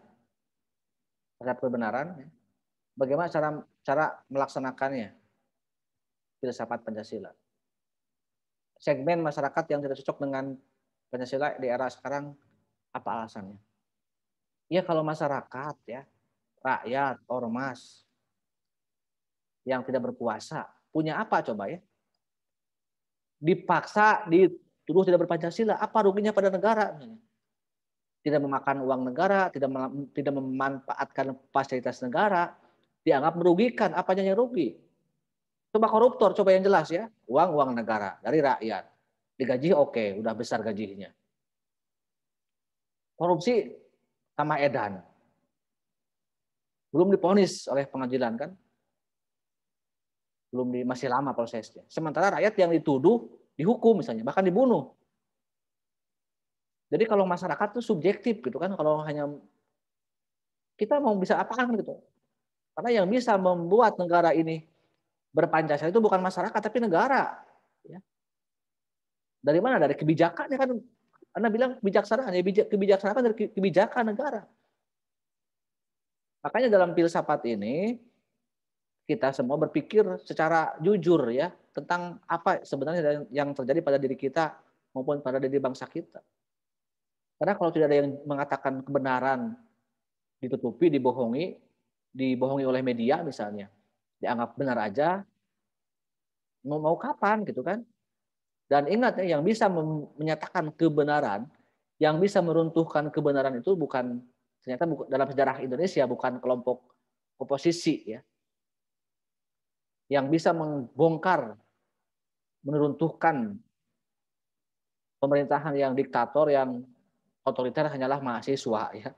terhadap kebenaran? Ya? Bagaimana cara cara melaksanakannya? Filsafat Pancasila. Segmen masyarakat yang tidak cocok dengan Pancasila di era sekarang apa alasannya? Ya kalau masyarakat ya rakyat, ormas yang tidak berkuasa. Punya apa coba ya? Dipaksa dituduh tidak berpancasila, apa ruginya pada negara? Tidak memakan uang negara, tidak tidak memanfaatkan fasilitas negara, dianggap merugikan, apanya yang rugi? Coba koruptor, coba yang jelas ya. Uang-uang negara dari rakyat. Digaji oke, okay, udah besar gajinya. Korupsi sama edan belum diponis oleh pengadilan kan belum di, masih lama prosesnya sementara rakyat yang dituduh dihukum misalnya bahkan dibunuh jadi kalau masyarakat itu subjektif gitu kan kalau hanya kita mau bisa apa apaan gitu karena yang bisa membuat negara ini berpancasila itu bukan masyarakat tapi negara ya. dari mana dari kebijakan ya kan anda bilang kebijaksanaan ya kebijaksanaan kan dari kebijakan negara Makanya dalam filsafat ini kita semua berpikir secara jujur ya tentang apa sebenarnya yang terjadi pada diri kita maupun pada diri bangsa kita. Karena kalau tidak ada yang mengatakan kebenaran ditutupi, dibohongi, dibohongi oleh media misalnya, dianggap benar aja, mau, mau kapan gitu kan? Dan ingat ya, yang bisa menyatakan kebenaran, yang bisa meruntuhkan kebenaran itu bukan Ternyata dalam sejarah Indonesia bukan kelompok oposisi ya yang bisa membongkar menurunkan pemerintahan yang diktator yang otoriter hanyalah mahasiswa ya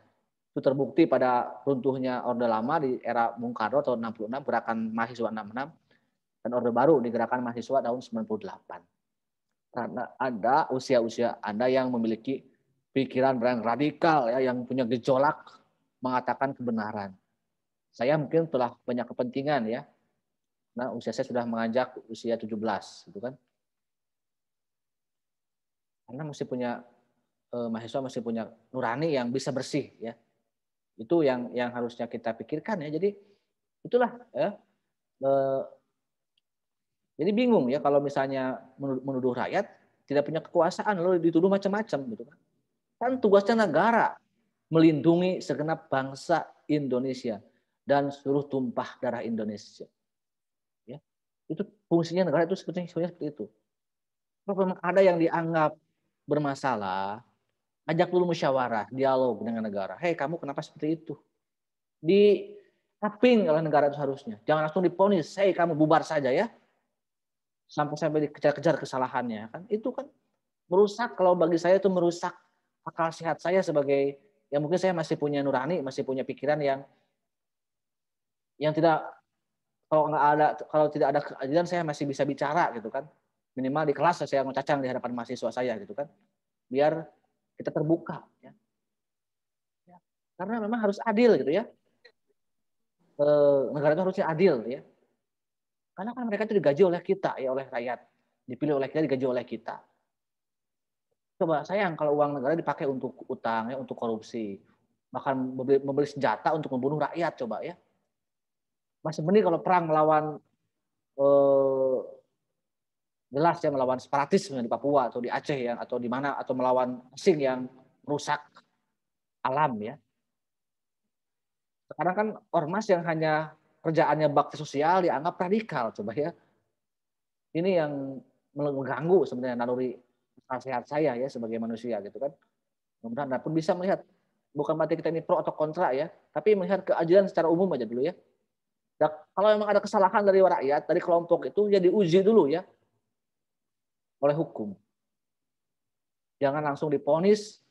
itu terbukti pada runtuhnya Orde Lama di era Bung Karno tahun 66 gerakan mahasiswa 66 dan Orde Baru di gerakan mahasiswa tahun 98 karena ada usia-usia Anda yang memiliki pikiran brand radikal ya yang punya gejolak mengatakan kebenaran. Saya mungkin telah banyak kepentingan ya. Nah, usia saya sudah mengajak usia 17, gitu kan. Karena masih punya eh, mahasiswa masih punya nurani yang bisa bersih ya. Itu yang yang harusnya kita pikirkan ya. Jadi itulah ya. Eh, jadi bingung ya kalau misalnya menuduh rakyat tidak punya kekuasaan lalu dituduh macam-macam gitu kan. Kan tugasnya negara melindungi segenap bangsa Indonesia dan seluruh tumpah darah Indonesia. Ya, itu fungsinya negara itu sebetulnya seperti itu. Kalau ada yang dianggap bermasalah, ajak dulu musyawarah, dialog dengan negara. Hei, kamu kenapa seperti itu? Di Kaping oleh negara itu harusnya. Jangan langsung diponis, hei kamu bubar saja ya. Sampai sampai dikejar-kejar kesalahannya kan. Itu kan merusak kalau bagi saya itu merusak akal sehat saya sebagai yang mungkin saya masih punya nurani, masih punya pikiran yang yang tidak kalau nggak ada kalau tidak ada keadilan saya masih bisa bicara gitu kan minimal di kelas saya ngecacang di hadapan mahasiswa saya gitu kan biar kita terbuka ya, ya karena memang harus adil gitu ya e, negara itu harusnya adil ya karena kan mereka itu digaji oleh kita ya oleh rakyat dipilih oleh kita digaji oleh kita Coba sayang kalau uang negara dipakai untuk utang, ya, untuk korupsi, bahkan membeli, membeli senjata untuk membunuh rakyat coba ya. Masih mending kalau perang melawan eh, jelas ya melawan separatisme di Papua atau di Aceh ya atau di mana atau melawan asing yang merusak alam ya. Sekarang kan ormas yang hanya kerjaannya bakti sosial dianggap radikal coba ya. Ini yang mengganggu sebenarnya naluri nasihat saya ya sebagai manusia gitu kan. mudah Anda nah, pun bisa melihat bukan mati kita ini pro atau kontra ya, tapi melihat keadilan secara umum aja dulu ya. Dan kalau memang ada kesalahan dari rakyat, dari kelompok itu ya diuji dulu ya oleh hukum. Jangan langsung diponis.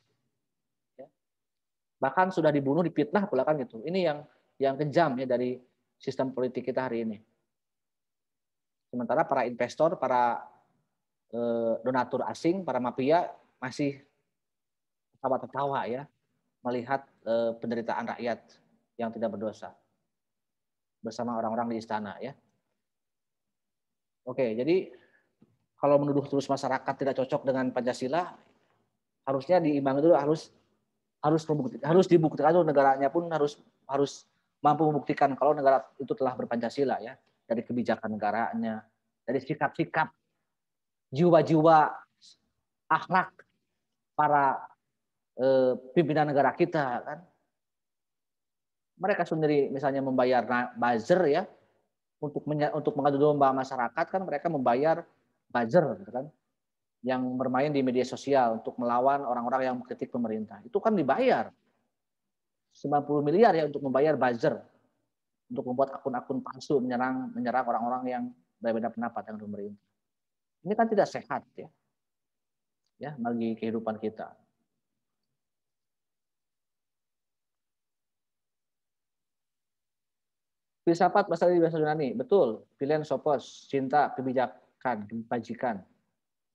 Ya. Bahkan sudah dibunuh, dipitnah pula kan gitu. Ini yang yang kejam ya dari sistem politik kita hari ini. Sementara para investor, para Eh, donatur asing, para mafia masih tertawa-tertawa ya melihat eh, penderitaan rakyat yang tidak berdosa bersama orang-orang di istana ya. Oke, jadi kalau menuduh terus masyarakat tidak cocok dengan Pancasila harusnya diimbangi dulu harus harus membuktikan harus dibuktikan dulu negaranya pun harus harus mampu membuktikan kalau negara itu telah berpancasila ya dari kebijakan negaranya dari sikap-sikap jiwa-jiwa akhlak para eh, pimpinan negara kita kan. Mereka sendiri misalnya membayar buzzer ya untuk untuk mengadu domba masyarakat kan mereka membayar buzzer kan yang bermain di media sosial untuk melawan orang-orang yang mengkritik pemerintah. Itu kan dibayar 90 miliar ya untuk membayar buzzer untuk membuat akun-akun palsu menyerang menyerang orang-orang yang berbeda pendapat dengan pemerintah. Ini kan tidak sehat ya. Ya, bagi kehidupan kita. Filsafat bahasa bahasa Yunani, betul. Pilihan sopos, cinta, kebijakan, kebajikan.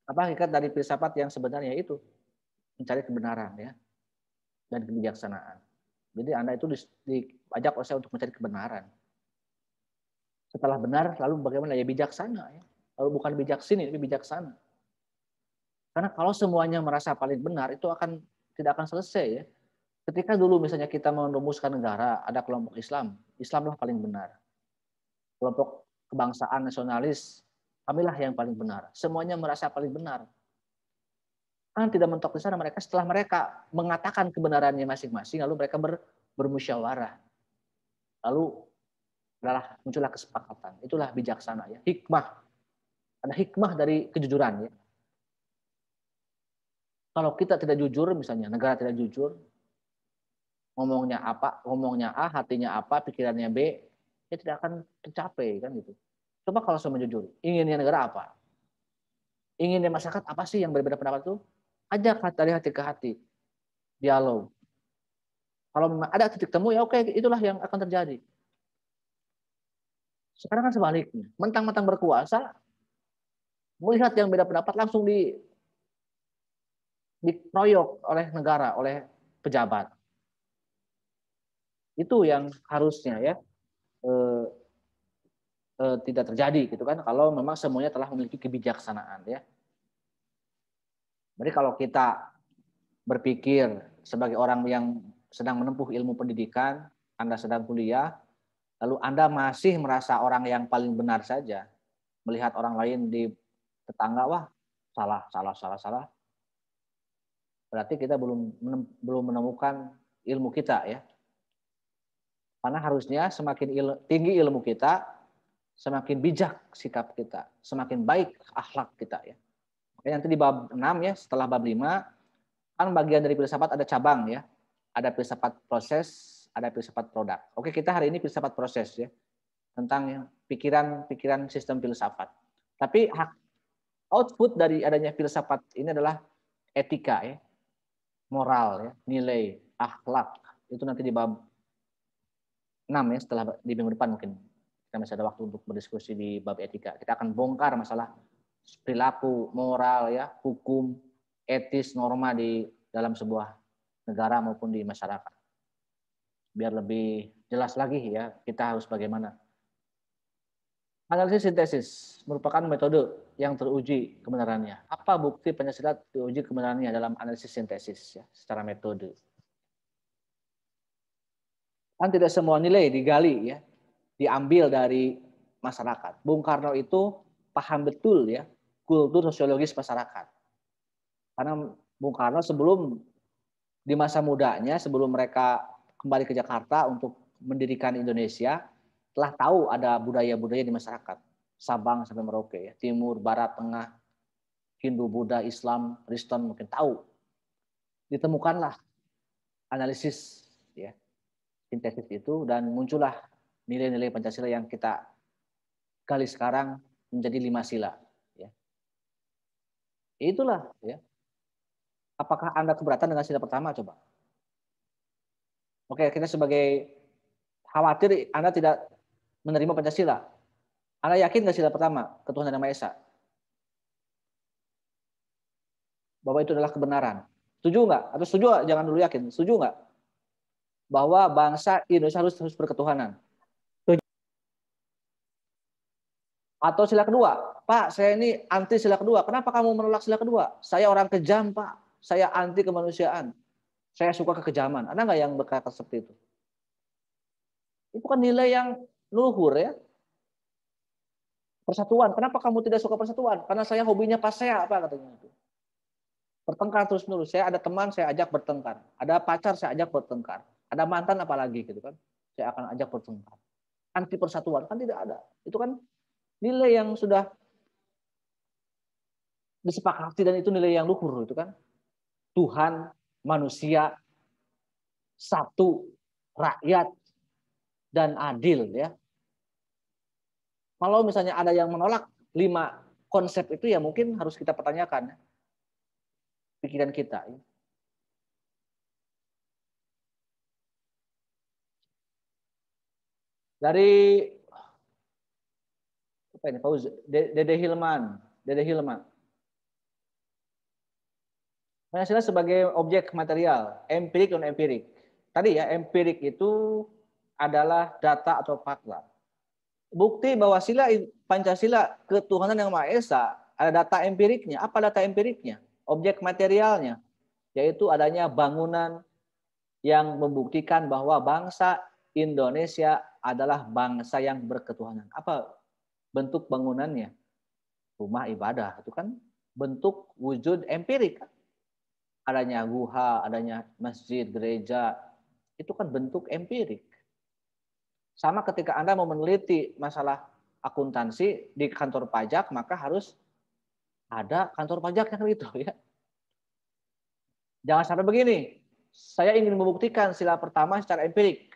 Apa hakikat dari filsafat yang sebenarnya itu? Mencari kebenaran ya dan kebijaksanaan. Jadi Anda itu diajak oleh saya untuk mencari kebenaran. Setelah benar, lalu bagaimana ya bijaksana ya. Lalu bukan bijak sini, tapi bijaksana. Karena kalau semuanya merasa paling benar, itu akan tidak akan selesai ya. Ketika dulu misalnya kita merumuskan negara, ada kelompok Islam, Islamlah paling benar. Kelompok kebangsaan nasionalis, kamilah yang paling benar. Semuanya merasa paling benar. Kan tidak mentok di sana mereka setelah mereka mengatakan kebenarannya masing-masing, lalu mereka ber, bermusyawarah. Lalu adalah muncullah kesepakatan. Itulah bijaksana ya, hikmah ada hikmah dari kejujuran ya. Kalau kita tidak jujur misalnya, negara tidak jujur, ngomongnya apa, ngomongnya A, hatinya apa, pikirannya B, ya tidak akan tercapai kan gitu. Coba kalau saya jujur, inginnya negara apa? Inginnya masyarakat apa sih yang berbeda pendapat itu? Ajak dari hati ke hati, dialog. Kalau memang ada titik temu ya oke itulah yang akan terjadi. Sekarang kan sebaliknya, mentang-mentang berkuasa melihat yang beda pendapat langsung di dikroyok oleh negara, oleh pejabat. Itu yang harusnya ya eh, eh, tidak terjadi gitu kan kalau memang semuanya telah memiliki kebijaksanaan ya. Jadi kalau kita berpikir sebagai orang yang sedang menempuh ilmu pendidikan, Anda sedang kuliah, lalu Anda masih merasa orang yang paling benar saja, melihat orang lain di tetangga wah salah salah salah salah berarti kita belum belum menemukan ilmu kita ya karena harusnya semakin il, tinggi ilmu kita semakin bijak sikap kita semakin baik akhlak kita ya oke nanti di bab 6 ya setelah bab 5 kan bagian dari filsafat ada cabang ya ada filsafat proses ada filsafat produk oke kita hari ini filsafat proses ya tentang pikiran-pikiran sistem filsafat tapi hak output dari adanya filsafat ini adalah etika ya, moral ya, nilai, akhlak. Itu nanti di bab 6 ya setelah di minggu depan mungkin kita masih ada waktu untuk berdiskusi di bab etika. Kita akan bongkar masalah perilaku moral ya, hukum, etis, norma di dalam sebuah negara maupun di masyarakat. Biar lebih jelas lagi ya kita harus bagaimana Analisis sintesis merupakan metode yang teruji kebenarannya. Apa bukti Pancasila teruji kebenarannya dalam analisis sintesis ya, secara metode? Kan tidak semua nilai digali ya, diambil dari masyarakat. Bung Karno itu paham betul ya kultur sosiologis masyarakat. Karena Bung Karno sebelum di masa mudanya sebelum mereka kembali ke Jakarta untuk mendirikan Indonesia, telah tahu ada budaya-budaya di masyarakat. Sabang sampai Merauke, ya. Timur, Barat, Tengah, Hindu, Buddha, Islam, Kristen mungkin tahu. Ditemukanlah analisis ya, sintesis itu dan muncullah nilai-nilai Pancasila yang kita kali sekarang menjadi lima sila. Ya. Itulah. Ya. Apakah Anda keberatan dengan sila pertama? Coba. Oke, kita sebagai khawatir Anda tidak menerima Pancasila? Anda yakin nggak sila pertama, ketuhanan yang Maha Esa? Bahwa itu adalah kebenaran. Setuju nggak? Atau setuju jangan dulu yakin. Setuju nggak? Bahwa bangsa Indonesia harus terus berketuhanan. Atau sila kedua, Pak, saya ini anti sila kedua. Kenapa kamu menolak sila kedua? Saya orang kejam, Pak. Saya anti kemanusiaan. Saya suka kekejaman. Ada nggak yang berkata seperti itu? Itu kan nilai yang luhur ya. Persatuan. Kenapa kamu tidak suka persatuan? Karena saya hobinya pasea apa katanya itu. Bertengkar terus menerus. Saya ada teman saya ajak bertengkar. Ada pacar saya ajak bertengkar. Ada mantan apalagi gitu kan. Saya akan ajak bertengkar. Anti persatuan kan tidak ada. Itu kan nilai yang sudah disepakati dan itu nilai yang luhur itu kan. Tuhan, manusia, satu, rakyat, dan adil ya. Kalau misalnya ada yang menolak lima konsep itu ya mungkin harus kita pertanyakan pikiran kita. Dari apa ini Fauz, Dede Hilman, Dede Hilman. Pancasila sebagai objek material, empirik dan empirik. Tadi ya, empirik itu adalah data atau fakta bukti bahwa sila Pancasila ketuhanan yang Maha Esa ada data empiriknya. Apa data empiriknya? Objek materialnya, yaitu adanya bangunan yang membuktikan bahwa bangsa Indonesia adalah bangsa yang berketuhanan. Apa bentuk bangunannya? Rumah ibadah itu kan bentuk wujud empirik. Adanya guha, adanya masjid, gereja, itu kan bentuk empirik. Sama ketika Anda mau meneliti masalah akuntansi di kantor pajak, maka harus ada kantor pajaknya kan itu ya. Jangan sampai begini. Saya ingin membuktikan sila pertama secara empirik.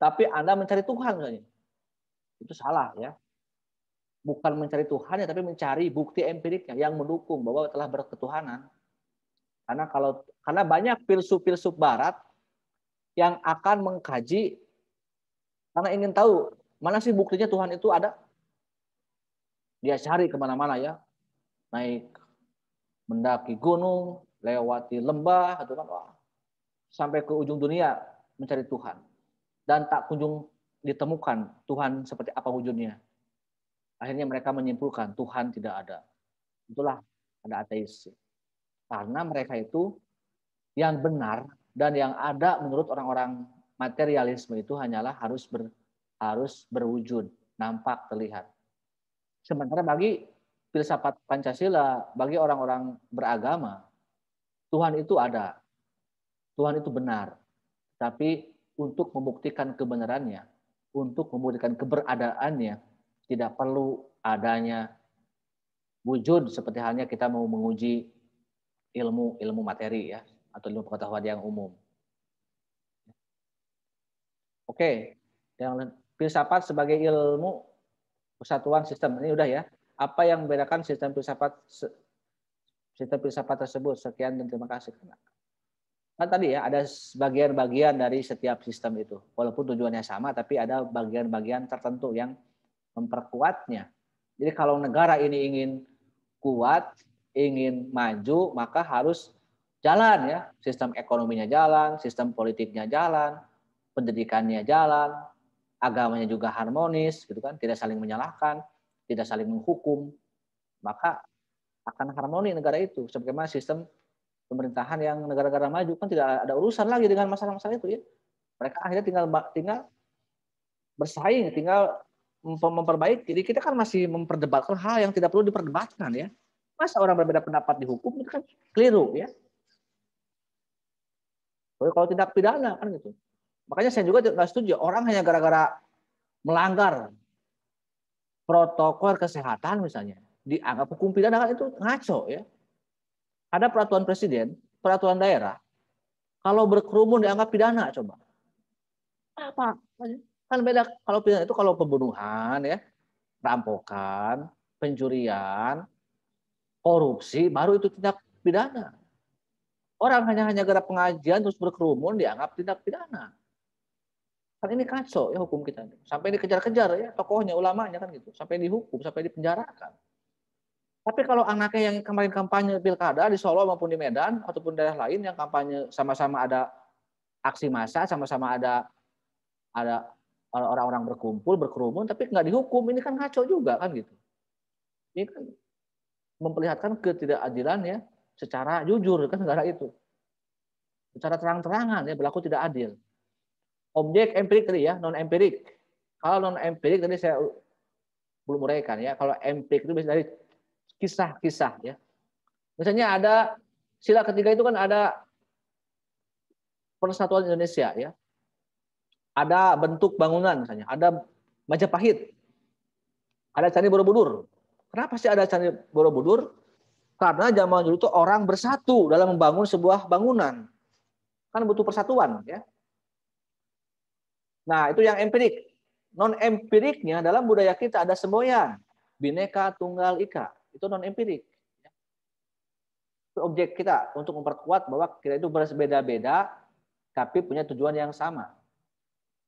Tapi Anda mencari Tuhan. misalnya. Itu salah ya. Bukan mencari Tuhan, ya, tapi mencari bukti empiriknya yang mendukung bahwa telah berketuhanan. Karena kalau karena banyak filsuf-filsuf barat yang akan mengkaji karena ingin tahu mana sih buktinya Tuhan itu ada. Dia cari kemana-mana ya, naik mendaki gunung, lewati lembah, gitu kan, wah, sampai ke ujung dunia mencari Tuhan dan tak kunjung ditemukan Tuhan seperti apa wujudnya. Akhirnya mereka menyimpulkan Tuhan tidak ada. Itulah ada ateis. Karena mereka itu yang benar dan yang ada menurut orang-orang materialisme itu hanyalah harus ber, harus berwujud, nampak, terlihat. Sementara bagi filsafat Pancasila, bagi orang-orang beragama, Tuhan itu ada. Tuhan itu benar. Tapi untuk membuktikan kebenarannya, untuk membuktikan keberadaannya, tidak perlu adanya wujud seperti halnya kita mau menguji ilmu ilmu materi ya atau ilmu pengetahuan yang umum Oke, yang filsafat sebagai ilmu kesatuan sistem ini udah ya. Apa yang membedakan sistem filsafat sistem filsafat tersebut? Sekian dan terima kasih. Nah tadi ya ada sebagian bagian dari setiap sistem itu. Walaupun tujuannya sama, tapi ada bagian-bagian tertentu yang memperkuatnya. Jadi kalau negara ini ingin kuat, ingin maju, maka harus jalan ya. Sistem ekonominya jalan, sistem politiknya jalan, pendidikannya jalan, agamanya juga harmonis, gitu kan, tidak saling menyalahkan, tidak saling menghukum, maka akan harmoni negara itu. Sebagaimana sistem pemerintahan yang negara-negara maju kan tidak ada urusan lagi dengan masalah-masalah itu ya. Mereka akhirnya tinggal tinggal bersaing, tinggal memperbaiki. Jadi kita kan masih memperdebatkan hal yang tidak perlu diperdebatkan ya. Masa orang berbeda pendapat dihukum itu kan keliru ya. Kalau tidak pidana kan gitu. Makanya saya juga tidak setuju orang hanya gara-gara melanggar protokol kesehatan misalnya dianggap hukum pidana kan itu ngaco ya. Ada peraturan presiden, peraturan daerah. Kalau berkerumun dianggap pidana coba. Apa? Kan beda kalau pidana itu kalau pembunuhan ya, perampokan, pencurian, korupsi baru itu tindak pidana. Orang hanya hanya gara pengajian terus berkerumun dianggap tindak pidana. Kan ini kacau ya hukum kita. Sampai dikejar-kejar ya tokohnya, ulamanya kan gitu. Sampai dihukum, sampai dipenjarakan. Tapi kalau anaknya yang kemarin kampanye pilkada di Solo maupun di Medan ataupun daerah lain yang kampanye sama-sama ada aksi massa, sama-sama ada ada orang-orang berkumpul, berkerumun, tapi nggak dihukum, ini kan kacau juga kan gitu. Ini kan memperlihatkan ketidakadilan ya secara jujur kan negara itu secara terang-terangan ya berlaku tidak adil objek empirik tadi ya, non empirik. Kalau non empirik tadi saya belum uraikan ya. Kalau empirik itu bisa dari kisah-kisah ya. Misalnya ada sila ketiga itu kan ada persatuan Indonesia ya. Ada bentuk bangunan misalnya, ada Majapahit. Ada Candi Borobudur. Kenapa sih ada Candi Borobudur? Karena zaman dulu itu orang bersatu dalam membangun sebuah bangunan. Kan butuh persatuan ya Nah, itu yang empirik. Non empiriknya dalam budaya kita ada semboyan, bineka tunggal ika. Itu non empirik. Itu objek kita untuk memperkuat bahwa kita itu berbeda-beda tapi punya tujuan yang sama.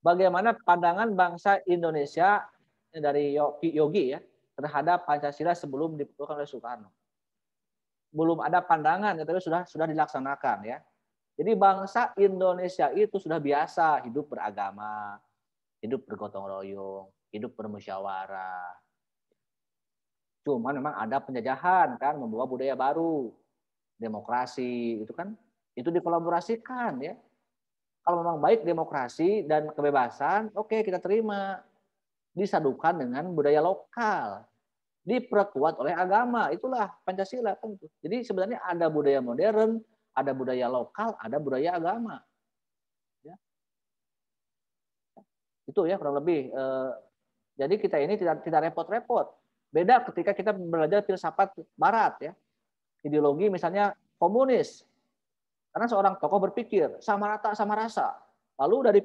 Bagaimana pandangan bangsa Indonesia dari Yogi, ya terhadap Pancasila sebelum diputuskan oleh Soekarno? Belum ada pandangan, tetapi sudah sudah dilaksanakan ya jadi bangsa Indonesia itu sudah biasa hidup beragama, hidup bergotong royong, hidup bermusyawarah. Cuman memang ada penjajahan kan membawa budaya baru, demokrasi itu kan itu dikolaborasikan ya. Kalau memang baik demokrasi dan kebebasan, oke okay, kita terima. Disadukan dengan budaya lokal, diperkuat oleh agama, itulah Pancasila kan Jadi sebenarnya ada budaya modern, ada budaya lokal, ada budaya agama. Ya. Itu ya kurang lebih. Eh, jadi kita ini tidak tidak repot-repot. Beda ketika kita belajar filsafat barat ya. Ideologi misalnya komunis. Karena seorang tokoh berpikir sama rata sama rasa. Lalu dari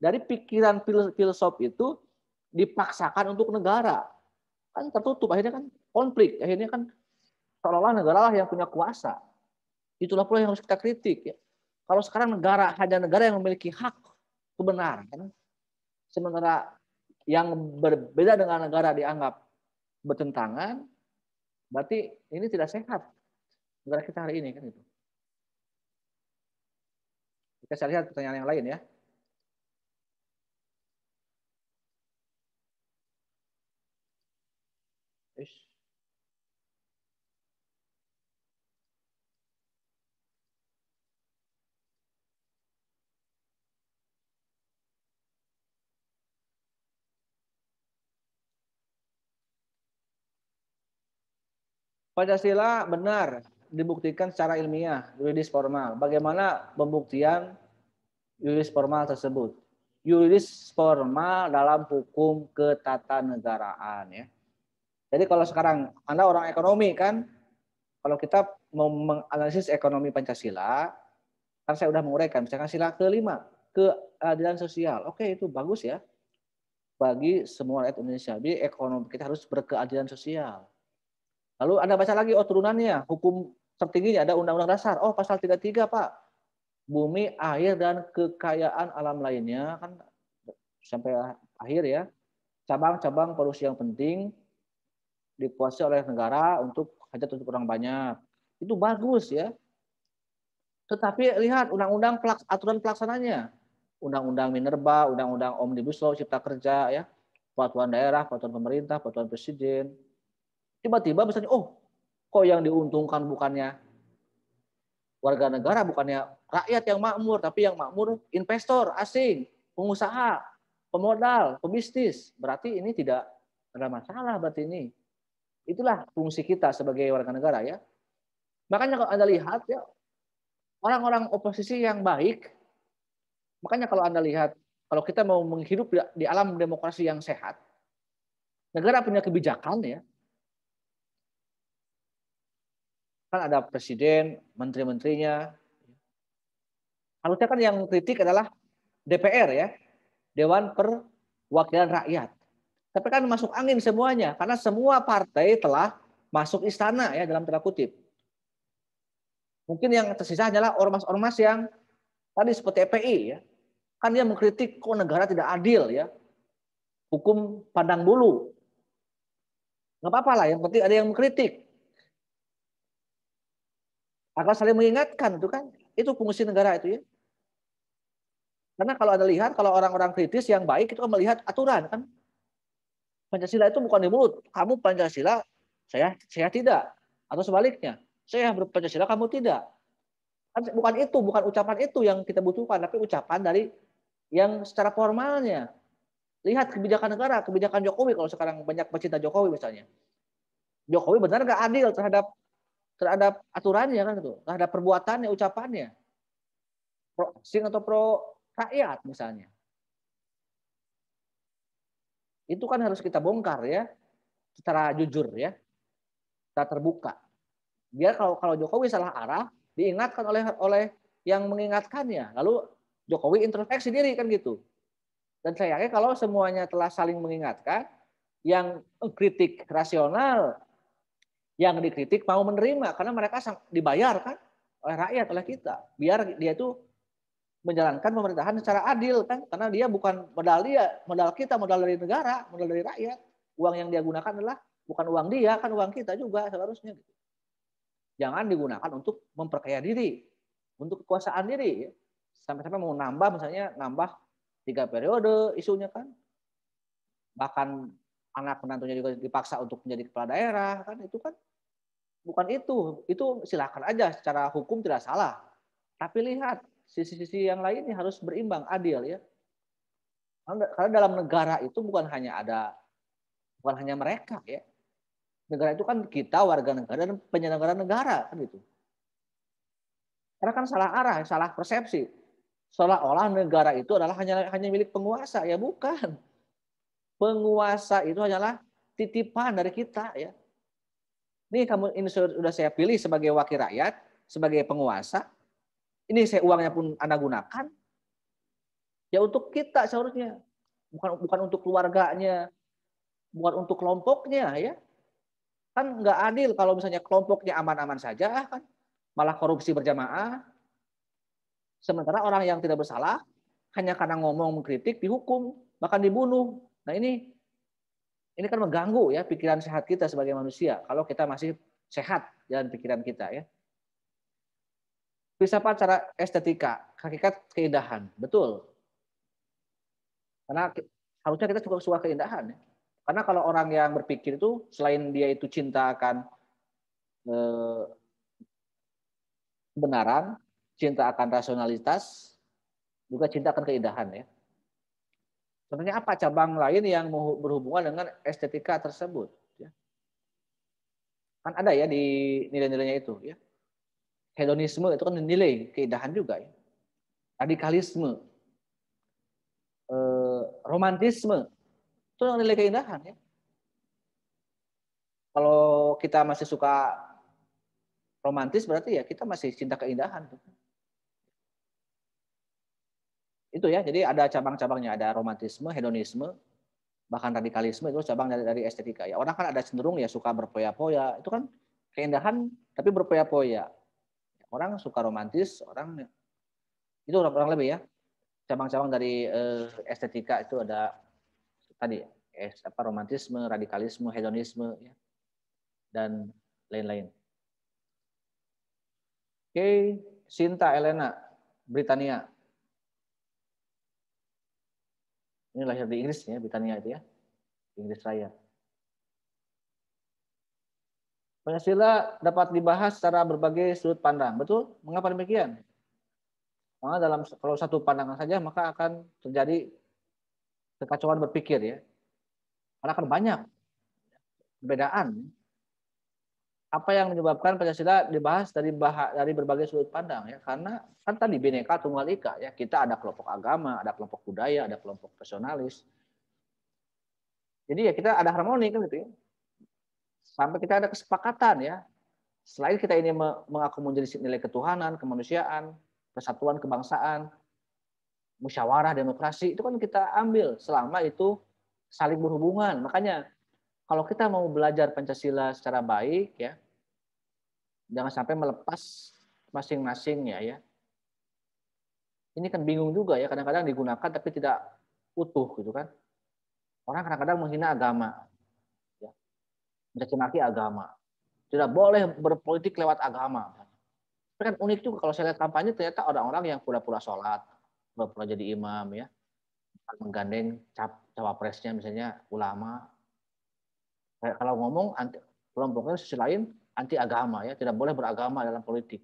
dari pikiran filsuf itu dipaksakan untuk negara. Kan tertutup akhirnya kan konflik, akhirnya kan seolah-olah negara lah yang punya kuasa. Itulah pula yang harus kita kritik. Ya. Kalau sekarang negara hanya negara yang memiliki hak kebenaran, kan? sementara yang berbeda dengan negara dianggap bertentangan, berarti ini tidak sehat negara kita hari ini kan itu. Kita lihat pertanyaan yang lain ya. Pancasila benar dibuktikan secara ilmiah, yuridis formal. Bagaimana pembuktian yuridis formal tersebut? Yuridis formal dalam hukum ketatanegaraan ya. Jadi kalau sekarang Anda orang ekonomi kan, kalau kita menganalisis ekonomi Pancasila, kan saya sudah menguraikan, misalkan sila kelima, keadilan sosial. Oke, itu bagus ya bagi semua rakyat Indonesia. Jadi ekonomi kita harus berkeadilan sosial. Lalu Anda baca lagi oh turunannya, hukum tertingginya ada Undang-Undang Dasar. Oh pasal 33, Pak. Bumi, air dan kekayaan alam lainnya kan sampai akhir ya. Cabang-cabang korupsi yang penting dikuasai oleh negara untuk hajat untuk orang banyak. Itu bagus ya. Tetapi lihat undang-undang aturan pelaksananya. Undang-undang Minerba, undang-undang Omnibus Law, Cipta Kerja ya, peraturan daerah, peraturan pemerintah, peraturan presiden, Tiba-tiba misalnya, oh kok yang diuntungkan bukannya warga negara, bukannya rakyat yang makmur, tapi yang makmur investor asing, pengusaha, pemodal, pebisnis. Berarti ini tidak ada masalah berarti ini. Itulah fungsi kita sebagai warga negara ya. Makanya kalau Anda lihat ya orang-orang oposisi yang baik makanya kalau Anda lihat kalau kita mau menghidup di alam demokrasi yang sehat negara punya kebijakan ya Kan ada presiden, menteri-menterinya. Harusnya kan yang kritik adalah DPR ya, Dewan Perwakilan Rakyat. Tapi kan masuk angin semuanya, karena semua partai telah masuk istana ya dalam tanda kutip. Mungkin yang tersisa hanyalah ormas-ormas yang tadi seperti EPI ya. Kan dia mengkritik kok negara tidak adil ya. Hukum pandang bulu. Nggak apa-apa lah, yang penting ada yang mengkritik agar saling mengingatkan itu kan. Itu fungsi negara itu ya. Karena kalau Anda lihat, kalau orang-orang kritis yang baik itu kan melihat aturan kan. Pancasila itu bukan di mulut. Kamu Pancasila, saya saya tidak. Atau sebaliknya, saya berpancasila, kamu tidak. Kan bukan itu, bukan ucapan itu yang kita butuhkan, tapi ucapan dari yang secara formalnya. Lihat kebijakan negara, kebijakan Jokowi kalau sekarang banyak pecinta Jokowi misalnya. Jokowi benar nggak adil terhadap terhadap aturannya kan itu, terhadap perbuatannya, ucapannya. Pro sing atau pro rakyat misalnya. Itu kan harus kita bongkar ya, secara jujur ya, secara terbuka. Biar kalau kalau Jokowi salah arah, diingatkan oleh oleh yang mengingatkannya. Lalu Jokowi introspeksi diri kan gitu. Dan saya yakin kalau semuanya telah saling mengingatkan, yang kritik rasional yang dikritik mau menerima karena mereka dibayar kan oleh rakyat oleh kita biar dia itu menjalankan pemerintahan secara adil kan karena dia bukan modal dia modal kita modal dari negara modal dari rakyat uang yang dia gunakan adalah bukan uang dia kan uang kita juga seharusnya gitu jangan digunakan untuk memperkaya diri untuk kekuasaan diri ya. sampai-sampai mau nambah misalnya nambah tiga periode isunya kan bahkan anak menantunya juga dipaksa untuk menjadi kepala daerah kan itu kan bukan itu. Itu silakan aja secara hukum tidak salah. Tapi lihat sisi-sisi yang lain ini harus berimbang, adil ya. Karena dalam negara itu bukan hanya ada bukan hanya mereka ya. Negara itu kan kita warga negara dan penyelenggara negara kan itu. Karena kan salah arah, salah persepsi. Seolah-olah negara itu adalah hanya hanya milik penguasa ya bukan. Penguasa itu hanyalah titipan dari kita ya ini kamu ini sudah saya pilih sebagai wakil rakyat, sebagai penguasa. Ini saya uangnya pun Anda gunakan. Ya untuk kita seharusnya, bukan bukan untuk keluarganya, bukan untuk kelompoknya ya. Kan nggak adil kalau misalnya kelompoknya aman-aman saja kan, malah korupsi berjamaah. Sementara orang yang tidak bersalah hanya karena ngomong mengkritik dihukum, bahkan dibunuh. Nah ini ini kan mengganggu ya pikiran sehat kita sebagai manusia kalau kita masih sehat jalan pikiran kita ya. bisa Filsafat cara estetika, hakikat keindahan, betul. Karena harusnya kita suka suka keindahan ya. Karena kalau orang yang berpikir itu selain dia itu cinta akan eh, cinta akan rasionalitas, juga cinta akan keindahan ya. Sebenarnya apa cabang lain yang berhubungan dengan estetika tersebut? Ya. Kan ada ya di nilai-nilainya itu. Ya. Hedonisme itu kan nilai keindahan juga. Ya. Radikalisme, eh, romantisme, itu nilai keindahan. Ya. Kalau kita masih suka romantis berarti ya kita masih cinta keindahan. Tuh itu ya jadi ada cabang-cabangnya ada romantisme hedonisme bahkan radikalisme itu cabang dari, dari estetika ya orang kan ada cenderung ya suka berpoya-poya itu kan keindahan tapi berpoya-poya orang suka romantis orang ya. itu orang, lebih ya cabang-cabang dari eh, estetika itu ada tadi eh, apa romantisme radikalisme hedonisme ya dan lain-lain oke Sinta Elena Britania Ini lahir di Inggris ya, Britania itu ya. Inggris Raya. Pancasila dapat dibahas secara berbagai sudut pandang. Betul? Mengapa demikian? Karena dalam kalau satu pandangan saja maka akan terjadi kekacauan berpikir ya. Karena akan banyak perbedaan apa yang menyebabkan Pancasila dibahas dari dari berbagai sudut pandang ya karena kan tadi bineka tunggal ika ya kita ada kelompok agama ada kelompok budaya ada kelompok personalis jadi ya kita ada harmoni kan gitu ya sampai kita ada kesepakatan ya selain kita ini mengakomodir nilai ketuhanan kemanusiaan persatuan kebangsaan musyawarah demokrasi itu kan kita ambil selama itu saling berhubungan makanya kalau kita mau belajar Pancasila secara baik ya, jangan sampai melepas masing masing ya, ya. Ini kan bingung juga ya, kadang-kadang digunakan tapi tidak utuh gitu kan. Orang kadang-kadang menghina agama, ya. mencaci agama. Tidak boleh berpolitik lewat agama. Tapi kan unik juga kalau saya lihat kampanye ternyata orang-orang yang pura-pura sholat, pura-pura jadi imam ya, menggandeng cap cawapresnya misalnya ulama, kalau ngomong anti, kelompoknya sisi lain anti agama ya, tidak boleh beragama dalam politik.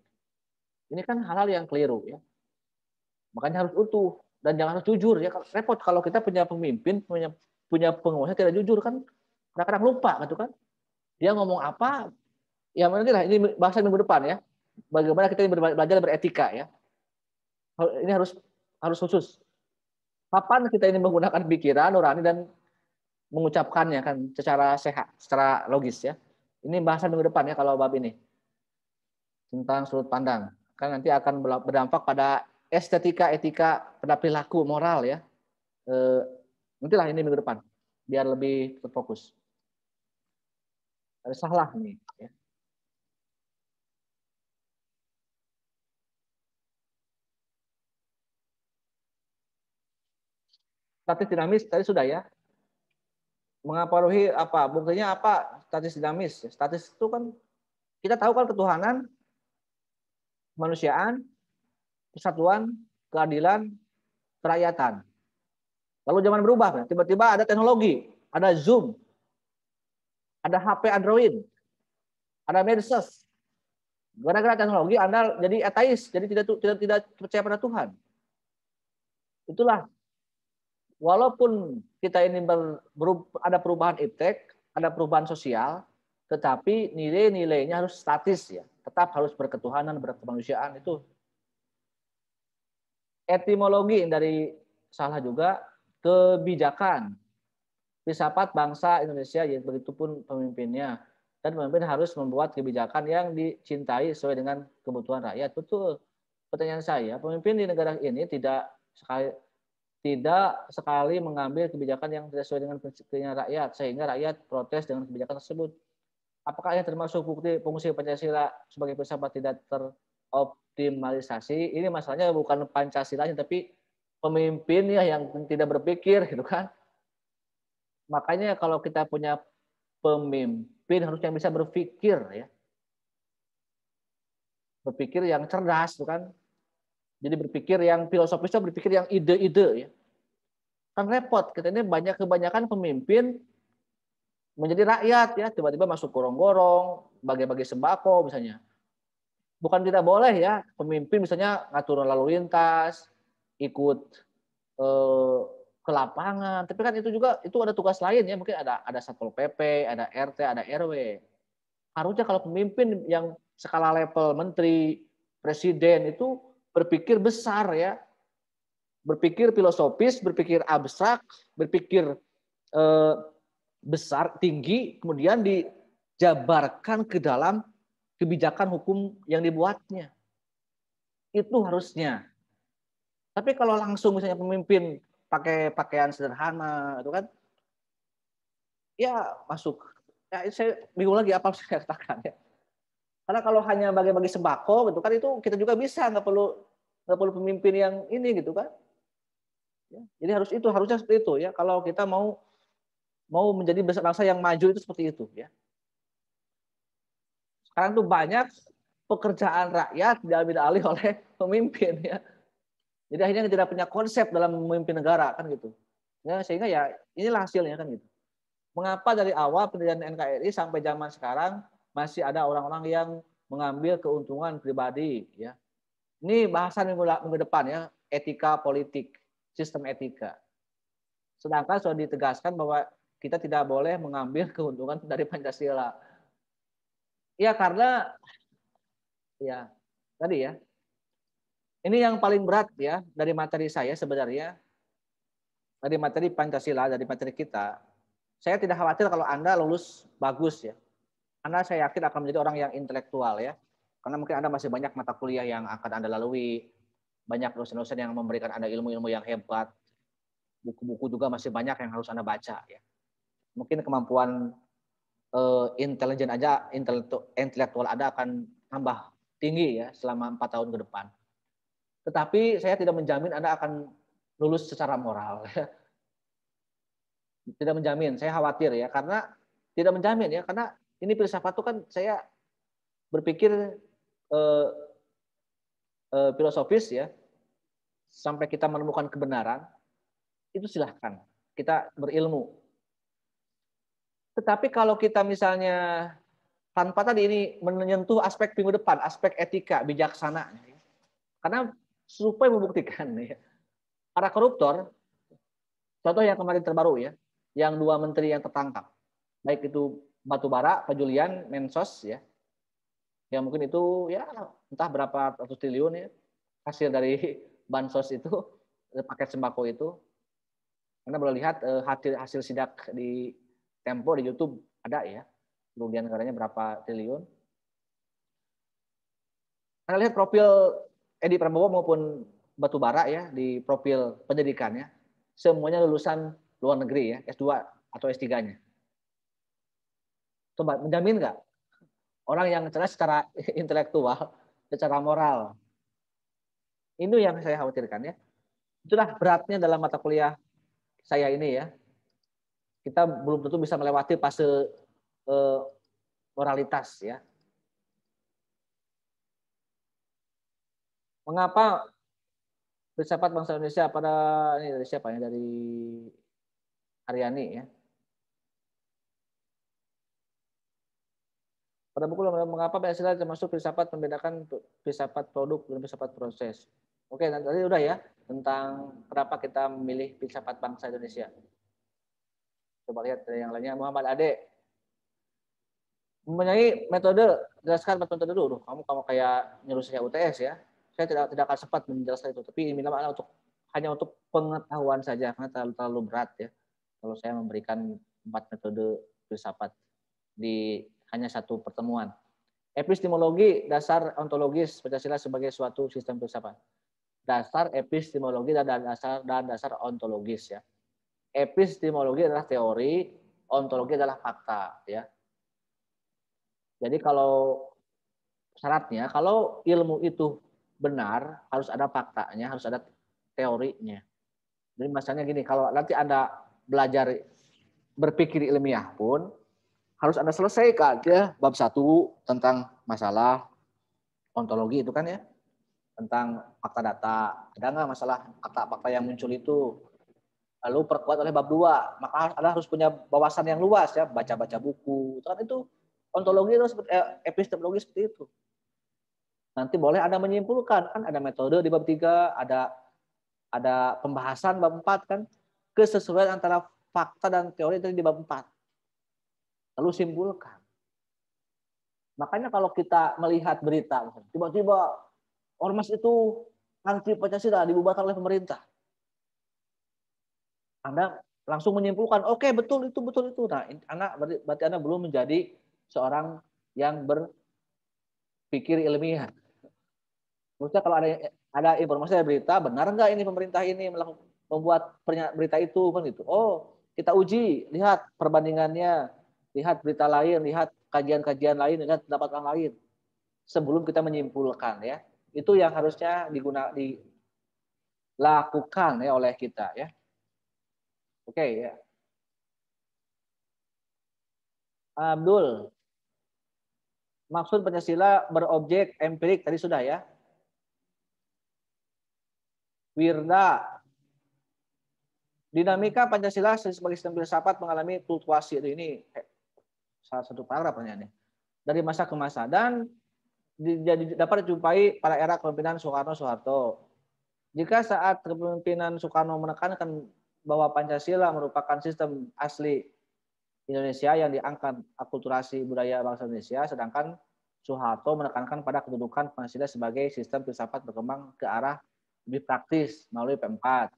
Ini kan hal-hal yang keliru ya. Makanya harus utuh dan jangan harus jujur ya. Repot kalau kita punya pemimpin punya punya penguasa tidak jujur kan kadang-kadang lupa gitu kan. Dia ngomong apa? Ya lah ini bahasa minggu depan ya. Bagaimana kita belajar beretika ya. Ini harus harus khusus. Kapan kita ini menggunakan pikiran nurani dan mengucapkannya kan secara sehat, secara logis ya. Ini bahasan minggu depan ya kalau bab ini. Tentang sudut pandang. Kan nanti akan berdampak pada estetika, etika, pada perilaku, moral ya. E, nantilah ini minggu depan. Biar lebih terfokus. Ada salah nih. Ya. Statis dinamis tadi sudah ya mengapaluhi apa? Buktinya apa? Statis dinamis. Statis itu kan kita tahu kan ketuhanan, manusiaan persatuan, keadilan, kerakyatan. Lalu zaman berubah, tiba-tiba ada teknologi, ada Zoom, ada HP Android, ada medsos. Gara-gara teknologi Anda jadi ateis, jadi tidak tidak tidak percaya pada Tuhan. Itulah walaupun kita ini ber, ada perubahan iptek, ada perubahan sosial, tetapi nilai-nilainya harus statis ya. Tetap harus berketuhanan, berkemanusiaan itu etimologi dari salah juga kebijakan filsafat bangsa Indonesia yaitu begitupun pemimpinnya dan pemimpin harus membuat kebijakan yang dicintai sesuai dengan kebutuhan rakyat betul pertanyaan saya pemimpin di negara ini tidak sekali tidak sekali mengambil kebijakan yang tidak sesuai dengan prinsipnya rakyat sehingga rakyat protes dengan kebijakan tersebut. Apakah ini termasuk bukti fungsi Pancasila sebagai filsafat tidak teroptimalisasi? Ini masalahnya bukan Pancasila tapi pemimpinnya yang tidak berpikir gitu kan. Makanya kalau kita punya pemimpin harus yang bisa berpikir ya. Berpikir yang cerdas gitu kan, jadi berpikir yang filosofisnya berpikir yang ide-ide ya. Kan repot, katanya banyak kebanyakan pemimpin menjadi rakyat ya, tiba-tiba masuk gorong-gorong, bagi-bagi sembako misalnya. Bukan tidak boleh ya, pemimpin misalnya ngatur lalu lintas, ikut eh, ke lapangan, tapi kan itu juga itu ada tugas lain ya, mungkin ada ada satpol pp, ada rt, ada rw. Harusnya kalau pemimpin yang skala level menteri, presiden itu berpikir besar ya. Berpikir filosofis, berpikir abstrak, berpikir eh, besar, tinggi, kemudian dijabarkan ke dalam kebijakan hukum yang dibuatnya. Itu harusnya. Tapi kalau langsung misalnya pemimpin pakai pakaian sederhana itu kan ya masuk ya, saya bingung lagi apa saya katakan ya karena kalau hanya bagi-bagi sembako gitu kan itu kita juga bisa nggak perlu nggak perlu pemimpin yang ini gitu kan ya, jadi harus itu harusnya seperti itu ya kalau kita mau mau menjadi bangsa yang maju itu seperti itu ya sekarang tuh banyak pekerjaan rakyat diambil alih oleh pemimpin ya jadi akhirnya tidak punya konsep dalam memimpin negara kan gitu ya sehingga ya inilah hasilnya kan gitu mengapa dari awal pendirian NKRI sampai zaman sekarang masih ada orang-orang yang mengambil keuntungan pribadi ya ini bahasan minggu, minggu depan ya, etika politik, sistem etika. Sedangkan sudah ditegaskan bahwa kita tidak boleh mengambil keuntungan dari Pancasila. Ya karena ya tadi ya. Ini yang paling berat ya dari materi saya sebenarnya. Dari materi Pancasila, dari materi kita. Saya tidak khawatir kalau Anda lulus bagus ya. Anda saya yakin akan menjadi orang yang intelektual ya. Karena mungkin Anda masih banyak mata kuliah yang akan Anda lalui, banyak dosen-dosen yang memberikan Anda ilmu-ilmu yang hebat, buku-buku juga masih banyak yang harus Anda baca. Ya. Mungkin kemampuan uh, intelijen aja, intelektual Anda akan tambah tinggi ya selama empat tahun ke depan. Tetapi saya tidak menjamin Anda akan lulus secara moral. Ya. tidak menjamin, saya khawatir ya karena tidak menjamin ya karena ini filsafat itu kan saya berpikir eh, eh, filosofis ya sampai kita menemukan kebenaran itu silahkan kita berilmu tetapi kalau kita misalnya tanpa tadi ini menyentuh aspek minggu depan aspek etika bijaksana karena supaya membuktikan ya para koruptor contoh yang kemarin terbaru ya yang dua menteri yang tertangkap baik itu Batubara, Pak Julian, Mensos ya ya mungkin itu ya entah berapa ratus triliun ya hasil dari bansos itu eh, paket sembako itu karena boleh lihat eh, hasil hasil sidak di Tempo di YouTube ada ya kerugian negaranya berapa triliun anda lihat profil Edi Prabowo maupun Batubara ya di profil pendidikannya semuanya lulusan luar negeri ya S2 atau S3-nya. Coba menjamin nggak Orang yang cerdas secara intelektual, secara moral. Ini yang saya khawatirkan ya. Itulah beratnya dalam mata kuliah saya ini ya. Kita belum tentu bisa melewati fase eh, moralitas ya. Mengapa filsafat bangsa Indonesia pada ini dari siapa ya dari Aryani ya Pada buku mengapa PSLA termasuk filsafat membedakan filsafat produk dan filsafat proses. Oke, nanti tadi udah ya tentang kenapa kita memilih filsafat bangsa Indonesia. Coba lihat dari yang lainnya Muhammad Ade. Menyanyi metode, jelaskan metode dulu. Kamu kamu kayak nyuruh saya UTS ya. Saya tidak tidak akan sempat menjelaskan itu, tapi ini maaf untuk hanya untuk pengetahuan saja karena terlalu, terlalu berat ya. Kalau saya memberikan empat metode filsafat di hanya satu pertemuan. Epistemologi dasar ontologis Pancasila sebagai suatu sistem filsafat. Dasar epistemologi dan dasar dan dasar ontologis ya. Epistemologi adalah teori, ontologi adalah fakta ya. Jadi kalau syaratnya kalau ilmu itu benar harus ada faktanya, harus ada teorinya. Jadi misalnya gini, kalau nanti Anda belajar berpikir ilmiah pun harus Anda selesaikan ya bab satu tentang masalah ontologi itu kan ya tentang fakta data. Ada nggak masalah fakta-fakta yang muncul itu? Lalu perkuat oleh bab dua. Maka Anda harus punya wawasan yang luas ya, baca-baca buku. Itu kan itu ontologi itu seperti eh, epistemologi seperti itu. Nanti boleh Anda menyimpulkan kan ada metode di bab tiga, ada ada pembahasan bab empat kan kesesuaian antara fakta dan teori itu di bab empat lalu simpulkan. Makanya kalau kita melihat berita, tiba-tiba ormas itu anti Pancasila dibubarkan oleh pemerintah. Anda langsung menyimpulkan, oke okay, betul itu betul itu. Nah, anak berarti Anda belum menjadi seorang yang berpikir ilmiah. Maksudnya kalau ada ada informasi ada berita, benar nggak ini pemerintah ini melakukan membuat berita itu kan gitu. Oh, kita uji, lihat perbandingannya lihat berita lain, lihat kajian-kajian lain, lihat pendapat orang lain sebelum kita menyimpulkan ya. Itu yang harusnya digunakan dilakukan ya oleh kita ya. Oke okay, ya. Abdul, maksud Pancasila berobjek empirik tadi sudah ya. Wirda, dinamika Pancasila sebagai sistem filsafat mengalami fluktuasi ini salah satu paragraf ini Dari masa ke masa dan jadi dapat dijumpai pada era kepemimpinan Soekarno Soeharto. Jika saat kepemimpinan Soekarno menekankan bahwa Pancasila merupakan sistem asli Indonesia yang diangkat akulturasi budaya bangsa Indonesia, sedangkan Soeharto menekankan pada kedudukan Pancasila sebagai sistem filsafat berkembang ke arah lebih praktis melalui P4.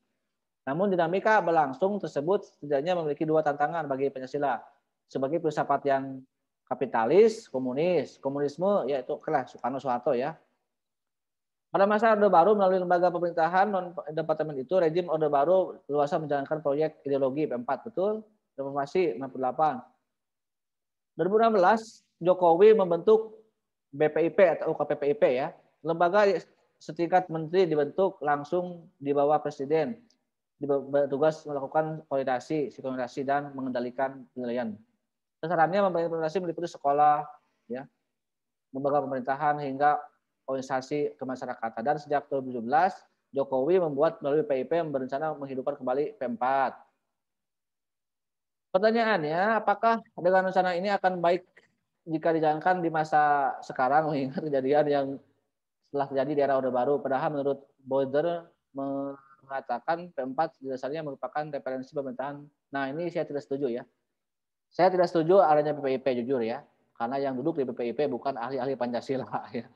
Namun dinamika berlangsung tersebut setidaknya memiliki dua tantangan bagi Pancasila sebagai filsafat yang kapitalis, komunis. Komunisme yaitu kelas Soekarno Soeharto ya. Pada masa Orde Baru melalui lembaga pemerintahan non departemen itu rejim Orde Baru luasa menjalankan proyek ideologi P4 betul reformasi 68. 2016 Jokowi membentuk BPIP atau UKPPIP ya lembaga setingkat menteri dibentuk langsung di bawah presiden bertugas melakukan koordinasi, sinkronisasi dan mengendalikan penilaian. Sasarannya Sarannya implementasi meliputi sekolah, ya, lembaga pemerintahan hingga organisasi kemasyarakatan. Dan sejak 2017, Jokowi membuat melalui PIP yang berencana menghidupkan kembali P4. Pertanyaannya, apakah dengan rencana ini akan baik jika dijalankan di masa sekarang mengingat kejadian yang telah terjadi di era Orde Baru. Padahal menurut Boder mengatakan P4 dasarnya merupakan referensi pemerintahan. Nah ini saya tidak setuju ya. Saya tidak setuju adanya PPIP jujur ya, karena yang duduk di PPIP bukan ahli-ahli Pancasila. Ya.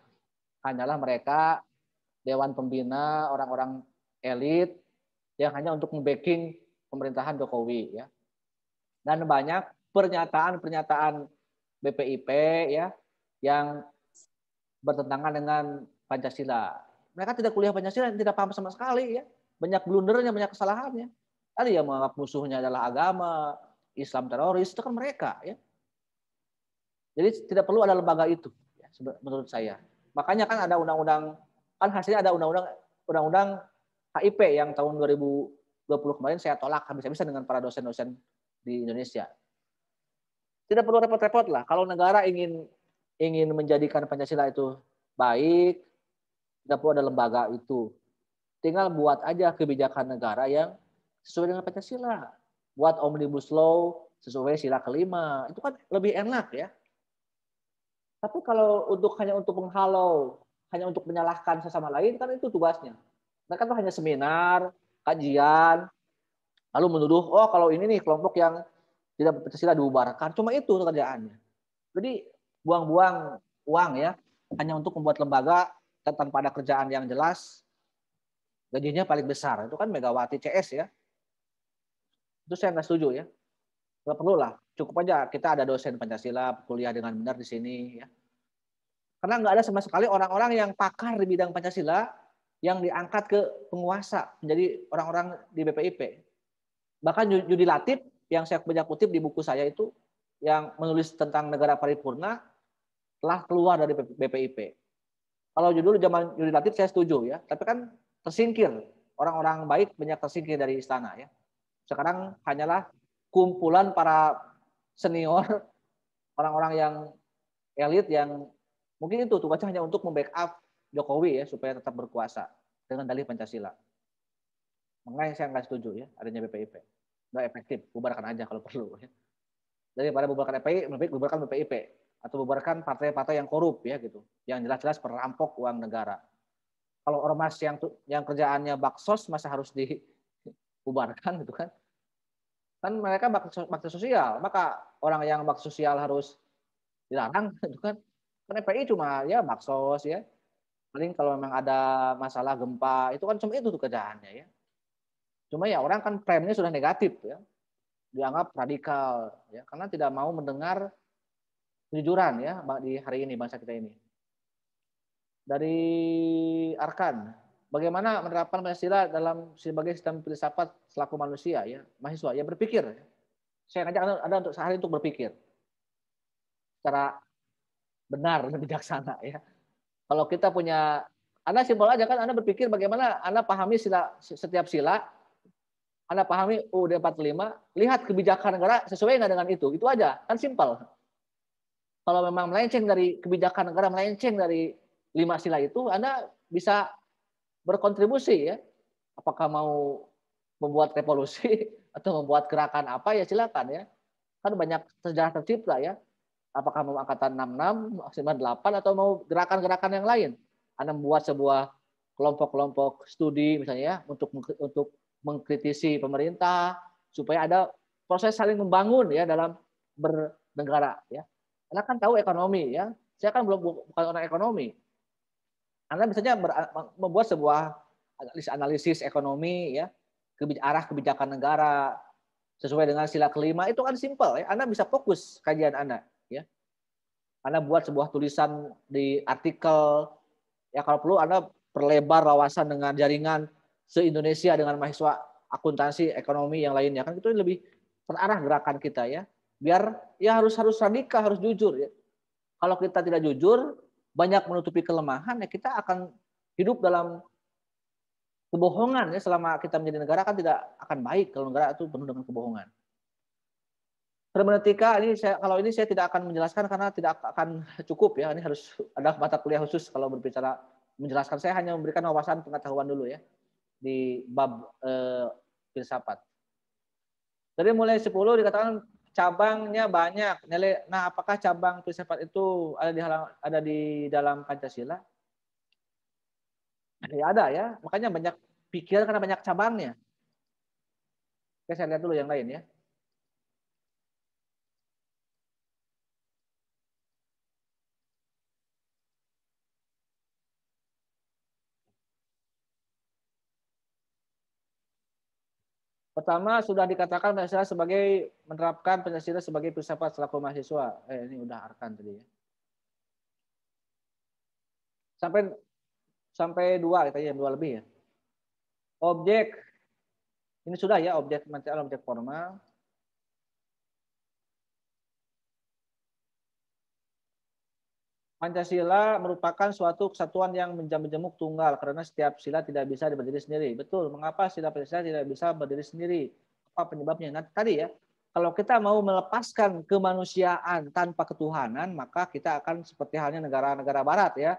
Hanyalah mereka dewan pembina, orang-orang elit yang hanya untuk membacking pemerintahan Jokowi ya. Dan banyak pernyataan-pernyataan BPIP ya yang bertentangan dengan Pancasila. Mereka tidak kuliah Pancasila, tidak paham sama sekali ya. Banyak blundernya, banyak kesalahannya. Ada yang menganggap musuhnya adalah agama, Islam teroris itu kan mereka ya. Jadi tidak perlu ada lembaga itu ya, menurut saya. Makanya kan ada undang-undang kan hasilnya ada undang-undang undang-undang HIP yang tahun 2020 kemarin saya tolak habis-habisan dengan para dosen-dosen di Indonesia. Tidak perlu repot-repot lah kalau negara ingin ingin menjadikan Pancasila itu baik, tidak perlu ada lembaga itu. Tinggal buat aja kebijakan negara yang sesuai dengan Pancasila buat omnibus law sesuai sila kelima. Itu kan lebih enak ya. Tapi kalau untuk hanya untuk menghalau, hanya untuk menyalahkan sesama lain kan itu tugasnya. Mereka tuh hanya seminar, kajian, lalu menuduh, oh kalau ini nih kelompok yang tidak Pancasila dibubarkan. Cuma itu kerjaannya. Jadi buang-buang uang ya, hanya untuk membuat lembaga tanpa ada kerjaan yang jelas, gajinya paling besar. Itu kan Megawati CS ya, itu saya nggak setuju ya. Nggak perlu lah. Cukup aja kita ada dosen Pancasila kuliah dengan benar di sini ya. Karena nggak ada sama sekali orang-orang yang pakar di bidang Pancasila yang diangkat ke penguasa menjadi orang-orang di BPIP. Bahkan Yudi Latif yang saya banyak kutip di buku saya itu yang menulis tentang negara paripurna telah keluar dari BPIP. Kalau judul zaman Yudi Latif saya setuju ya, tapi kan tersingkir orang-orang baik banyak tersingkir dari istana ya. Sekarang hanyalah kumpulan para senior, orang-orang yang elit yang mungkin itu tugasnya hanya untuk membackup Jokowi ya supaya tetap berkuasa dengan dalih Pancasila. Makanya saya nggak setuju ya adanya BPIP. Nggak efektif, bubarkan aja kalau perlu. Ya. Daripada bubarkan EPI lebih baik bubarkan BPIP atau bubarkan partai-partai yang korup ya gitu, yang jelas-jelas perampok uang negara. Kalau ormas yang yang kerjaannya baksos masa harus di bubarkan gitu kan kan mereka bakti sosial maka orang yang bakti sosial harus dilarang gitu kan kan FPI cuma ya baksos ya paling kalau memang ada masalah gempa itu kan cuma itu tuh kerjaannya ya cuma ya orang kan premnya sudah negatif ya dianggap radikal ya karena tidak mau mendengar kejujuran ya di hari ini bangsa kita ini dari Arkan bagaimana menerapkan Pancasila dalam sebagai sistem filsafat selaku manusia ya mahasiswa ya berpikir ya. saya ngajak anda, untuk sehari untuk berpikir secara benar dan bijaksana ya kalau kita punya anda simpel aja kan anda berpikir bagaimana anda pahami sila setiap sila anda pahami UUD 45 lihat kebijakan negara sesuai nggak dengan itu itu aja kan simpel kalau memang melenceng dari kebijakan negara melenceng dari lima sila itu anda bisa berkontribusi ya. Apakah mau membuat revolusi atau membuat gerakan apa ya silakan ya. Kan banyak sejarah tercipta ya. Apakah mau angkatan 66, 98 atau mau gerakan-gerakan yang lain. Anda membuat sebuah kelompok-kelompok studi misalnya ya untuk untuk mengkritisi pemerintah supaya ada proses saling membangun ya dalam bernegara ya. Anda kan tahu ekonomi ya. Saya kan belum bukan orang ekonomi. Anda misalnya membuat sebuah analisis ekonomi ya, arah kebijakan negara sesuai dengan sila kelima itu kan simpel ya. Anda bisa fokus kajian Anda ya. Anda buat sebuah tulisan di artikel ya kalau perlu Anda perlebar wawasan dengan jaringan se-Indonesia dengan mahasiswa akuntansi ekonomi yang lainnya kan itu lebih terarah gerakan kita ya. Biar ya harus harus radikal, harus jujur ya. Kalau kita tidak jujur, banyak menutupi kelemahan ya kita akan hidup dalam kebohongan ya selama kita menjadi negara kan tidak akan baik kalau negara itu penuh dengan kebohongan. Hermeneutika ini saya, kalau ini saya tidak akan menjelaskan karena tidak akan cukup ya ini harus ada mata kuliah khusus kalau berbicara menjelaskan saya hanya memberikan wawasan pengetahuan dulu ya di bab eh, filsafat. Jadi mulai 10 dikatakan cabangnya banyak. Nah, apakah cabang filsafat itu ada di ada di dalam Pancasila? Ya ada ya. Makanya banyak pikiran karena banyak cabangnya. Oke, saya lihat dulu yang lain ya. Pertama sudah dikatakan Pancasila sebagai menerapkan Pancasila sebagai filsafat selaku mahasiswa. Eh, ini udah arkan tadi ya. Sampai sampai dua kita yang dua lebih ya. Objek ini sudah ya objek material objek formal. Pancasila merupakan suatu kesatuan yang menjamuk tunggal karena setiap sila tidak bisa berdiri sendiri. Betul. Mengapa sila Pancasila tidak bisa berdiri sendiri? Apa penyebabnya? Nah, tadi ya, kalau kita mau melepaskan kemanusiaan tanpa ketuhanan, maka kita akan seperti halnya negara-negara barat ya.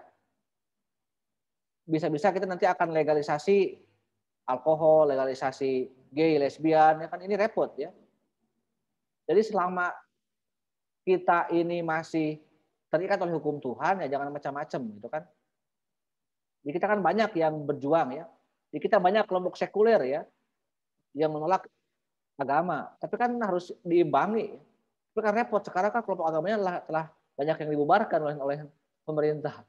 Bisa-bisa kita nanti akan legalisasi alkohol, legalisasi gay, lesbian, ya kan ini repot ya. Jadi selama kita ini masih terikat oleh hukum Tuhan ya jangan macam-macam gitu kan. Di kita kan banyak yang berjuang ya. Di kita banyak kelompok sekuler ya yang menolak agama. Tapi kan harus diimbangi. Tapi kan repot sekarang kan kelompok agamanya telah, telah banyak yang dibubarkan oleh oleh pemerintah.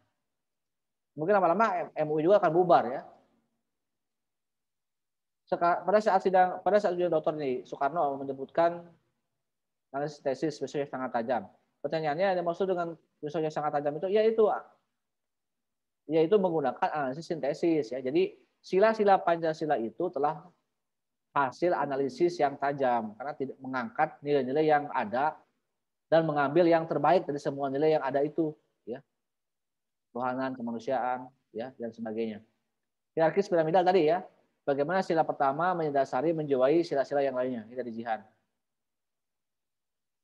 Mungkin lama-lama MUI juga akan bubar ya. pada saat sidang pada saat sidang dokter ini Soekarno menyebutkan analisis tesis spesifik sangat tajam Pertanyaannya ada maksud dengan pisau yang sangat tajam itu yaitu ah. yaitu menggunakan analisis sintesis ya. Jadi sila-sila Pancasila itu telah hasil analisis yang tajam karena tidak mengangkat nilai-nilai yang ada dan mengambil yang terbaik dari semua nilai yang ada itu ya tuhanan kemanusiaan ya dan sebagainya hierarkis piramidal tadi ya bagaimana sila pertama menyadari menjiwai sila-sila yang lainnya ini dari jihad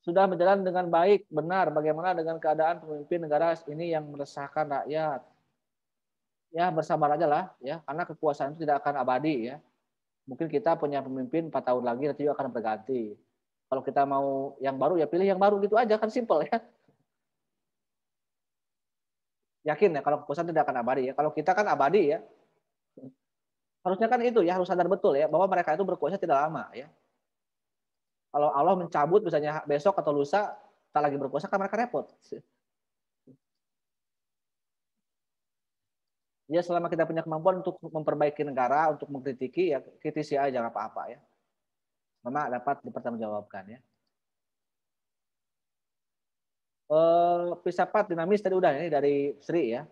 sudah berjalan dengan baik, benar. Bagaimana dengan keadaan pemimpin negara ini yang meresahkan rakyat? Ya bersabar aja lah, ya. Karena kekuasaan itu tidak akan abadi, ya. Mungkin kita punya pemimpin 4 tahun lagi nanti juga akan berganti. Kalau kita mau yang baru ya pilih yang baru gitu aja kan simple ya. Yakin ya kalau kekuasaan tidak akan abadi ya. Kalau kita kan abadi ya. Harusnya kan itu ya harus sadar betul ya bahwa mereka itu berkuasa tidak lama ya kalau Allah mencabut misalnya besok atau lusa tak lagi berpuasa kan mereka repot. Ya selama kita punya kemampuan untuk memperbaiki negara, untuk mengkritiki ya kritisi aja nggak apa-apa ya. Memang dapat dipertanggungjawabkan ya. Eh, dinamis tadi udah ini dari Sri ya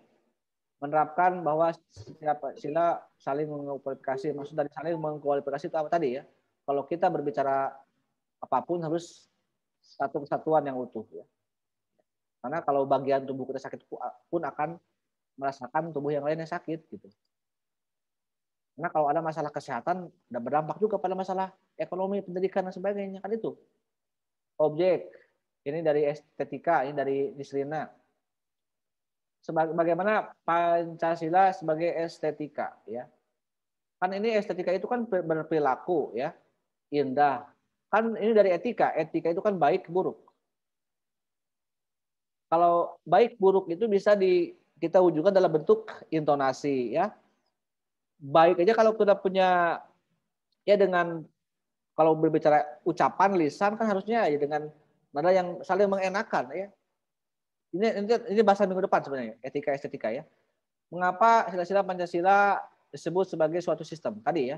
menerapkan bahwa siapa sila saling mengkualifikasi. Maksud dari saling mengkualifikasi itu apa tadi ya? Kalau kita berbicara apapun harus satu kesatuan yang utuh ya. Karena kalau bagian tubuh kita sakit pun akan merasakan tubuh yang lainnya sakit gitu. Karena kalau ada masalah kesehatan, dan berdampak juga pada masalah ekonomi, pendidikan dan sebagainya kan itu. Objek ini dari estetika, ini dari disiplina. Bagaimana Pancasila sebagai estetika ya? Kan ini estetika itu kan berperilaku ya, indah, Kan ini dari etika. Etika itu kan baik buruk. Kalau baik buruk itu bisa di kita wujudkan dalam bentuk intonasi ya. Baik aja kalau kita punya ya dengan kalau berbicara ucapan lisan kan harusnya ya dengan nada yang saling mengenakan ya. Ini ini, ini bahasa minggu depan sebenarnya etika estetika ya. Mengapa sila-sila Pancasila disebut sebagai suatu sistem tadi ya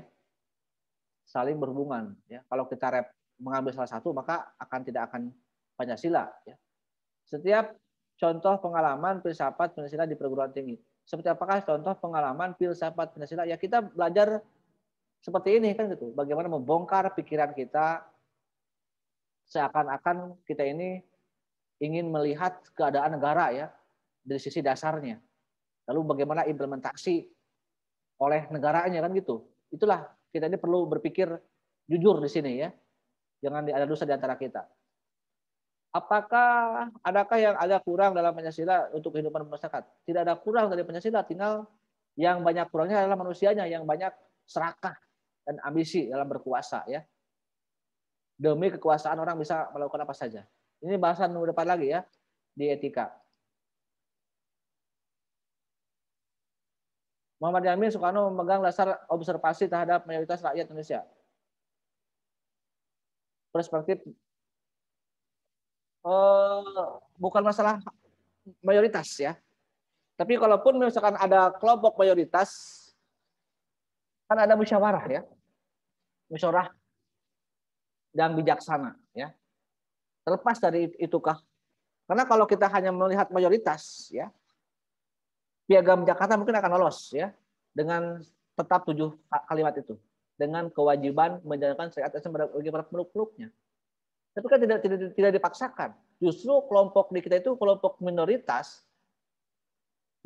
saling berhubungan ya. Kalau kita rep, mengambil salah satu maka akan tidak akan Pancasila. Ya. Setiap contoh pengalaman filsafat Pancasila di perguruan tinggi. Seperti apakah contoh pengalaman filsafat Pancasila? Ya kita belajar seperti ini kan gitu. Bagaimana membongkar pikiran kita seakan-akan kita ini ingin melihat keadaan negara ya dari sisi dasarnya. Lalu bagaimana implementasi oleh negaranya kan gitu. Itulah kita ini perlu berpikir jujur di sini ya. Jangan ada dosa di antara kita. Apakah adakah yang ada kurang dalam Pancasila untuk kehidupan masyarakat? Tidak ada kurang dari Pancasila, tinggal yang banyak kurangnya adalah manusianya yang banyak serakah dan ambisi dalam berkuasa ya. Demi kekuasaan orang bisa melakukan apa saja. Ini bahasan depan lagi ya di etika. Muhammad Yamin Soekarno memegang dasar observasi terhadap mayoritas rakyat Indonesia perspektif uh, bukan masalah mayoritas ya. Tapi kalaupun misalkan ada kelompok mayoritas, kan ada musyawarah ya, musyawarah dan bijaksana ya. Terlepas dari itukah, karena kalau kita hanya melihat mayoritas ya, piagam Jakarta mungkin akan lolos ya dengan tetap tujuh kalimat itu dengan kewajiban menjalankan syariat Islam bagi para peluk-peluknya. Tapi kan tidak, tidak, tidak dipaksakan. Justru kelompok di kita itu kelompok minoritas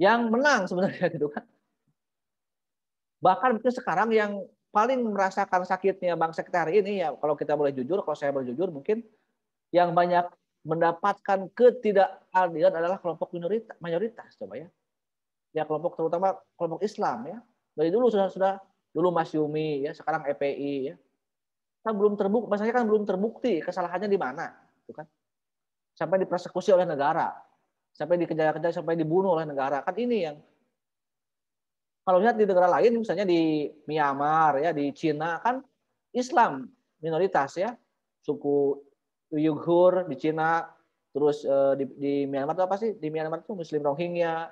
yang menang sebenarnya gitu kan. Bahkan mungkin sekarang yang paling merasakan sakitnya bang sekretari ini ya kalau kita boleh jujur, kalau saya boleh jujur mungkin yang banyak mendapatkan ketidakadilan adalah kelompok minoritas, mayoritas coba ya. Ya kelompok terutama kelompok Islam ya. Dari dulu sudah sudah Dulu Mas Yumi, ya, sekarang EPI. Ya. Kan belum terbukti, masanya kan belum terbukti kesalahannya di mana. Gitu kan? Sampai dipersekusi oleh negara. Sampai dikejar-kejar, sampai dibunuh oleh negara. Kan ini yang kalau lihat di negara lain, misalnya di Myanmar, ya, di Cina, kan Islam minoritas ya, suku Uyghur di Cina, terus eh, di, di Myanmar itu apa sih? Di Myanmar itu Muslim Rohingya.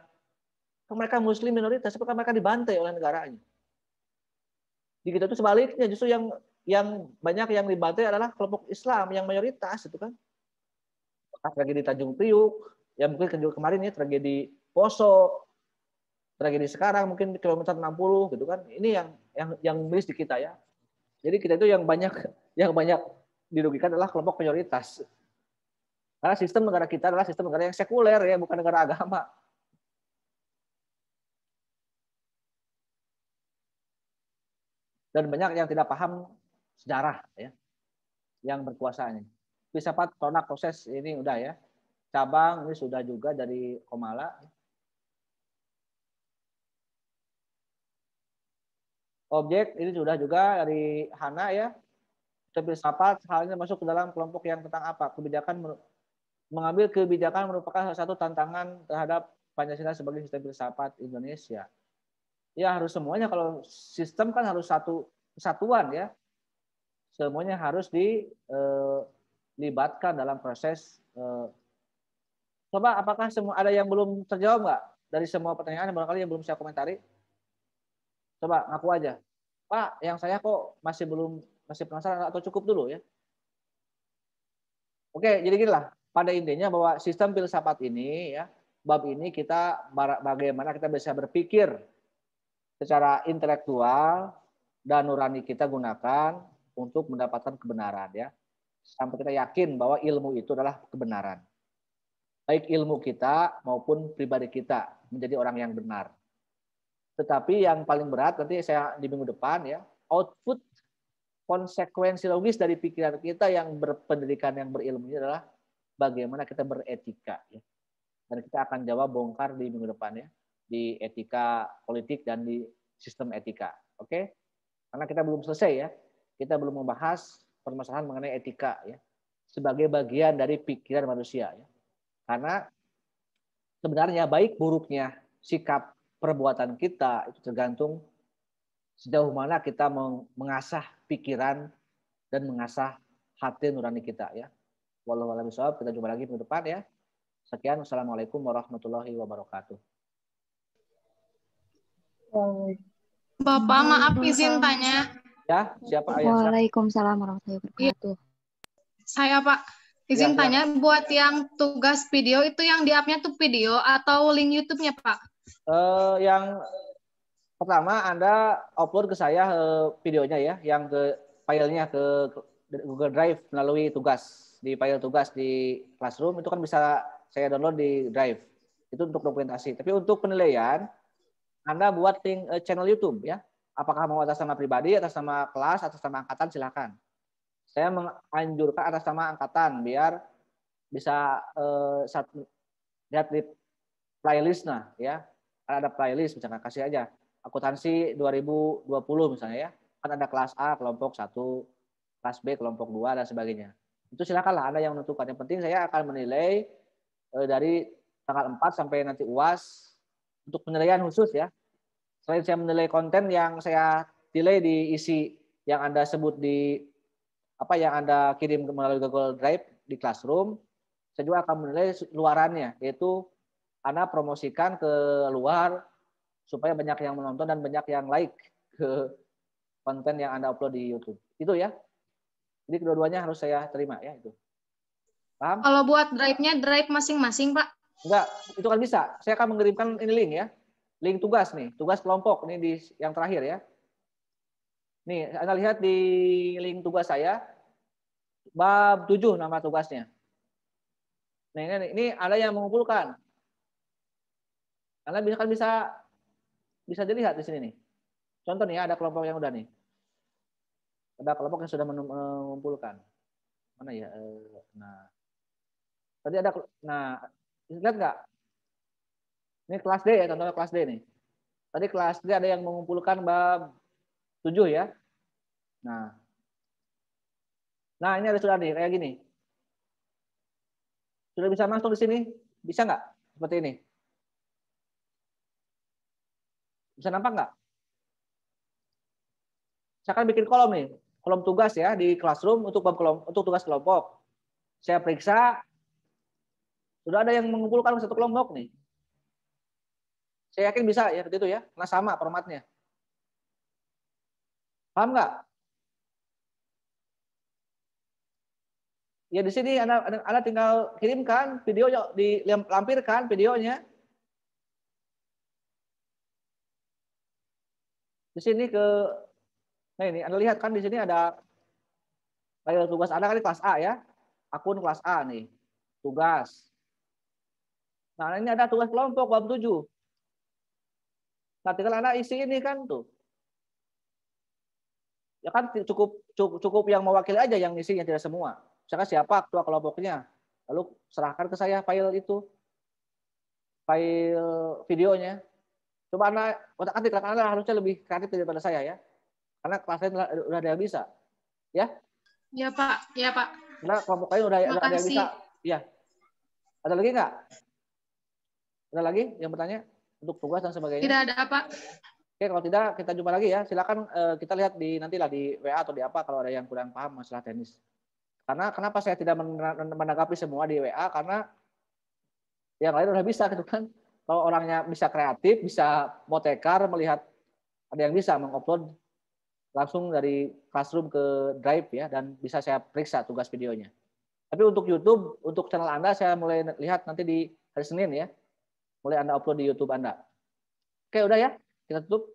Mereka Muslim minoritas, tapi kan mereka dibantai oleh negaranya. Di kita itu sebaliknya justru yang yang banyak yang dibantai adalah kelompok Islam yang mayoritas itu kan. Tragedi Tanjung Priuk, yang mungkin kemarin ya tragedi Poso, tragedi sekarang mungkin di kilometer 60 gitu kan. Ini yang yang yang miris di kita ya. Jadi kita itu yang banyak yang banyak dirugikan adalah kelompok mayoritas. Karena sistem negara kita adalah sistem negara yang sekuler ya, bukan negara agama. Dan banyak yang tidak paham sejarah ya yang berkuasa ini. Filsafat Tonak proses ini udah ya. Cabang ini sudah juga dari Komala. Objek ini sudah juga dari Hana ya. Itu hal ini masuk ke dalam kelompok yang tentang apa? Kebijakan mengambil kebijakan merupakan salah satu tantangan terhadap Pancasila sebagai sistem filsafat Indonesia ya harus semuanya kalau sistem kan harus satu kesatuan ya. Semuanya harus dilibatkan eh, dalam proses. Eh, coba apakah semua ada yang belum terjawab nggak dari semua pertanyaan barangkali yang belum saya komentari? Coba ngaku aja. Pak, yang saya kok masih belum masih penasaran atau cukup dulu ya. Oke, jadi lah Pada intinya bahwa sistem filsafat ini ya, bab ini kita bagaimana kita bisa berpikir secara intelektual dan nurani kita gunakan untuk mendapatkan kebenaran ya. Sampai kita yakin bahwa ilmu itu adalah kebenaran. Baik ilmu kita maupun pribadi kita menjadi orang yang benar. Tetapi yang paling berat nanti saya di minggu depan ya, output konsekuensi logis dari pikiran kita yang berpendidikan yang berilmu ini adalah bagaimana kita beretika ya. Dan kita akan jawab bongkar di minggu depan ya di etika politik dan di sistem etika. Oke? Okay? Karena kita belum selesai ya. Kita belum membahas permasalahan mengenai etika ya sebagai bagian dari pikiran manusia ya. Karena sebenarnya baik buruknya sikap perbuatan kita itu tergantung sejauh mana kita mengasah pikiran dan mengasah hati nurani kita ya. Wallahualamissalam, kita jumpa lagi minggu depan ya. Sekian, wassalamualaikum warahmatullahi wabarakatuh. Bapak maaf izin tanya. Ya, siapa ayah? Waalaikumsalam warahmatullahi wabarakatuh. Saya Pak, izin ya, ya. tanya ya. buat yang tugas video itu yang di up-nya tuh video atau link YouTube-nya Pak? Uh, yang pertama Anda upload ke saya uh, videonya ya, yang ke filenya ke Google Drive melalui tugas di file tugas di Classroom itu kan bisa saya download di Drive. Itu untuk dokumentasi. Tapi untuk penilaian anda buat link eh, channel YouTube ya. Apakah mau atas nama pribadi, atas nama kelas, atas nama angkatan silahkan. Saya menganjurkan atas nama angkatan biar bisa uh, lihat di playlist nah ya. Kan ada playlist misalnya kasih aja akuntansi 2020 misalnya ya. Kan ada kelas A kelompok 1, kelas B kelompok 2 dan sebagainya. Itu silakanlah Anda yang menentukan. Yang penting saya akan menilai eh, dari tanggal 4 sampai nanti UAS untuk penilaian khusus ya. Selain saya menilai konten yang saya nilai di isi yang Anda sebut di apa yang Anda kirim melalui Google Drive di Classroom, saya juga akan menilai luarannya, yaitu Anda promosikan ke luar supaya banyak yang menonton dan banyak yang like ke konten yang Anda upload di YouTube. Itu ya. Jadi kedua-duanya harus saya terima ya itu. Paham? Kalau buat drive-nya drive masing-masing, Pak. Enggak, itu kan bisa. Saya akan mengirimkan ini link ya. Link tugas nih, tugas kelompok nih di yang terakhir ya. Nih, Anda lihat di link tugas saya bab 7 nama tugasnya. Nah, ini, ini ada yang mengumpulkan. Anda bisa kan bisa bisa dilihat di sini nih. Contoh nih ada kelompok yang udah nih. Ada kelompok yang sudah mengumpulkan. Mana ya? Eh, nah, tadi ada nah Lihat nggak? Ini kelas D ya, contohnya kelas D nih. Tadi kelas D ada yang mengumpulkan bab 7 ya. Nah, nah ini ada sudah nih, kayak gini. Sudah bisa masuk di sini? Bisa nggak? Seperti ini. Bisa nampak nggak? Saya akan bikin kolom nih, kolom tugas ya di classroom untuk bab untuk tugas kelompok. Saya periksa sudah ada yang mengumpulkan satu kelompok nih. Saya yakin bisa ya seperti itu ya, karena sama formatnya. Paham nggak? Ya di sini anda, anda tinggal kirimkan video di lampirkan videonya. Di sini ke nah ini anda lihat kan di sini ada layar tugas anda kan di kelas A ya, akun kelas A nih tugas. Nah, ini ada tugas kelompok bab 7. Nah, tinggal anak isi ini kan tuh. Ya kan cukup cukup, cukup yang mewakili aja yang yang tidak semua. Misalkan siapa ketua kelompoknya, lalu serahkan ke saya file itu. File videonya. Coba anak otak atik anak harusnya lebih kreatif daripada saya ya. Karena kelas lain udah ada yang bisa. Ya? Iya, Pak. Iya, Pak. Karena kelompok lain udah ada yang bisa. Iya. Ada lagi enggak? Ada lagi yang bertanya untuk tugas dan sebagainya? Tidak ada, apa Oke, kalau tidak kita jumpa lagi ya. Silakan eh, kita lihat di nantilah di WA atau di apa kalau ada yang kurang paham masalah tenis. Karena kenapa saya tidak menanggapi semua di WA karena yang lain udah bisa gitu kan. Kalau orangnya bisa kreatif, bisa motekar melihat ada yang bisa mengupload langsung dari Classroom ke Drive ya dan bisa saya periksa tugas videonya. Tapi untuk YouTube, untuk channel Anda saya mulai lihat nanti di hari Senin ya mulai Anda upload di YouTube Anda. Oke, udah ya. Kita tutup.